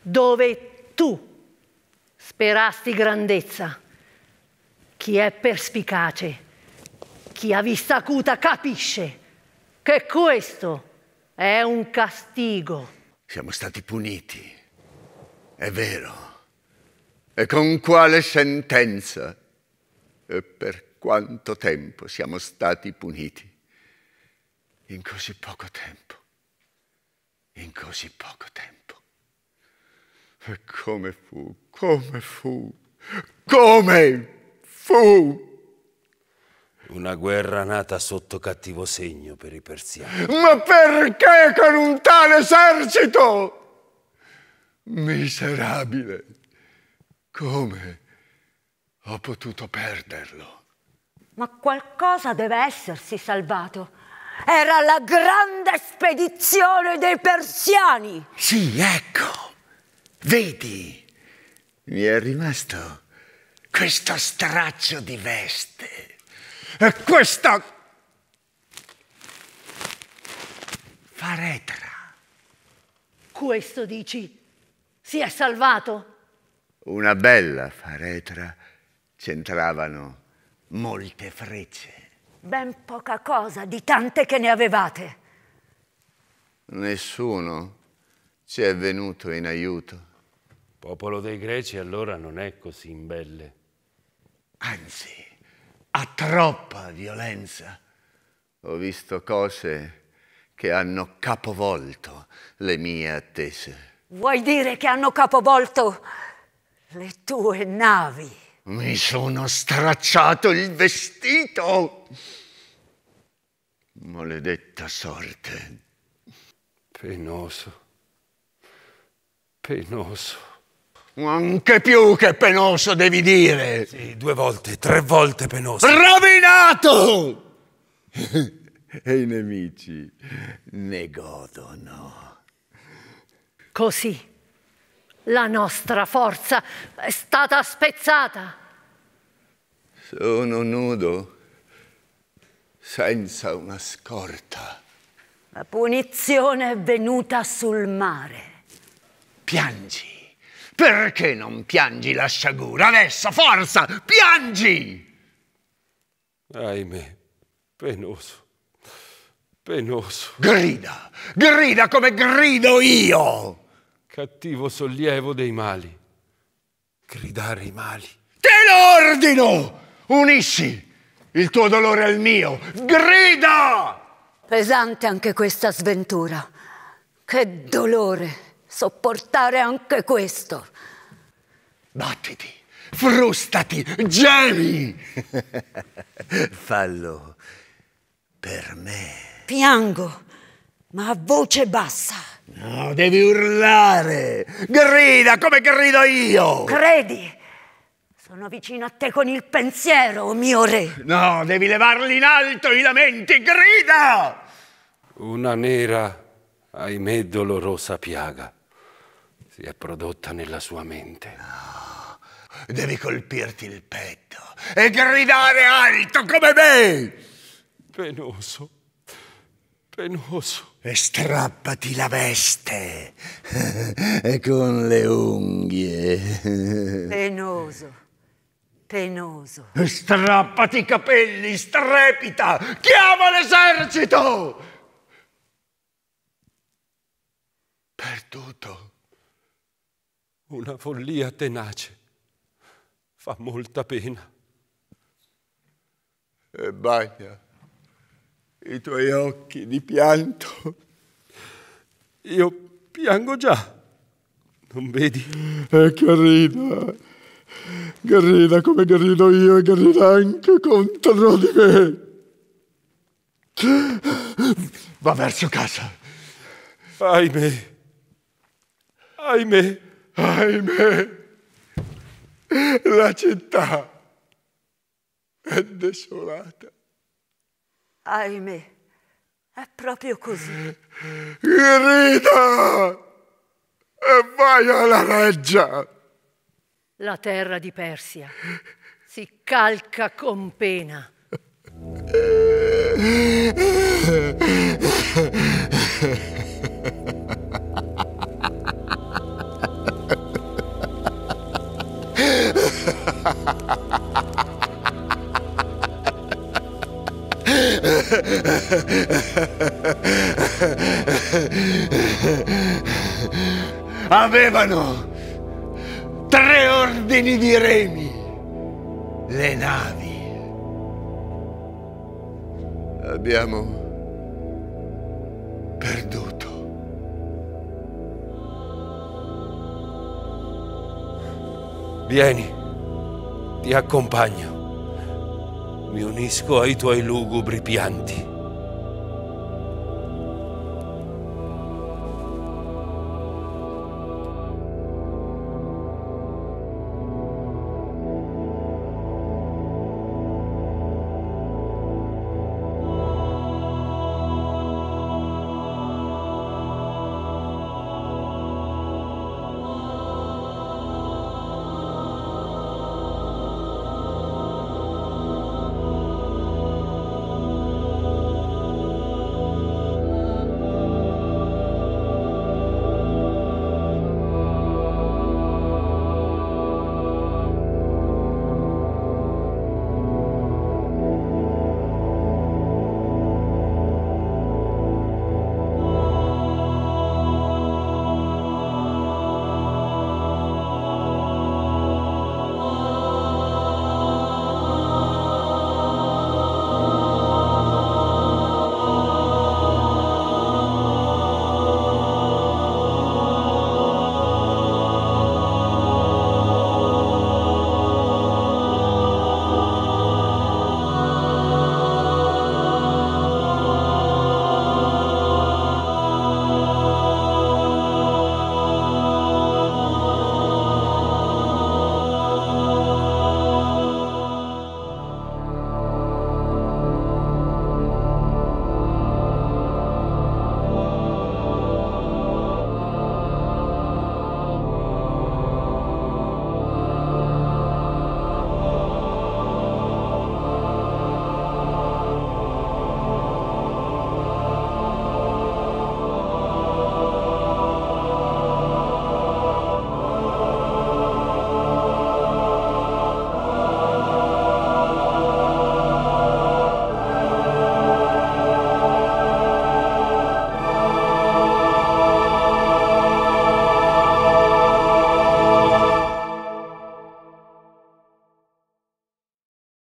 dove tu sperasti grandezza. Chi è perspicace, chi ha vista acuta capisce che questo è un castigo. Siamo stati puniti, è vero e con quale sentenza? E per quanto tempo siamo stati puniti? In così poco tempo. In così poco tempo. E come fu, come fu, come fu. Una guerra nata sotto cattivo segno per i persiani. Ma perché con un tale esercito? Miserabile. Come ho potuto perderlo? Ma qualcosa deve essersi salvato. Era la grande spedizione dei persiani. Sì, ecco. Vedi, mi è rimasto questo straccio di veste e questa faretra. Questo dici? Si è salvato? una bella faretra c'entravano molte frecce. Ben poca cosa di tante che ne avevate. Nessuno ci è venuto in aiuto. Il popolo dei greci allora non è così imbelle. Anzi, ha troppa violenza. Ho visto cose che hanno capovolto le mie attese. Vuoi dire che hanno capovolto le tue navi. Mi sono stracciato il vestito. Maledetta sorte. Penoso. Penoso. Anche più che penoso devi dire. Sì, due volte, tre volte penoso. Rovinato! e i nemici ne godono. Così la nostra forza è stata spezzata. Sono nudo, senza una scorta. La punizione è venuta sul mare. Piangi. Perché non piangi la sciagura? Adesso, forza, piangi! Ahimè, penoso, penoso. Grida, grida come grido io! cattivo sollievo dei mali. Gridare i mali. Te lo ordino! Unisci il tuo dolore al mio! Grida! Pesante anche questa sventura. Che dolore sopportare anche questo. Battiti, frustati, gemi! Fallo per me. Piango, ma a voce bassa. No, devi urlare! Grida come grido io! Credi? Sono vicino a te con il pensiero, oh mio re! No, devi levarli in alto i lamenti! Grida! Una nera, ahimè, dolorosa piaga si è prodotta nella sua mente. No, devi colpirti il petto e gridare alto come me! Penoso, penoso e strappati la veste con le unghie. Penoso, penoso. E strappati i capelli, strepita, chiama l'esercito! Perduto, una follia tenace, fa molta pena. E bagna i tuoi occhi di pianto. Io piango già, non vedi? E eh, Carina, Carina come grido io e grida anche contro di me. Va verso casa. Ahimè. Ahimè. Ahimè. La città è desolata. Ahimè, è proprio così. Irrita! E vai alla reggia! La terra di Persia si calca con pena. Avevano tre ordini di remi, le navi. Abbiamo perduto. Vieni, ti accompagno mi unisco ai tuoi lugubri pianti.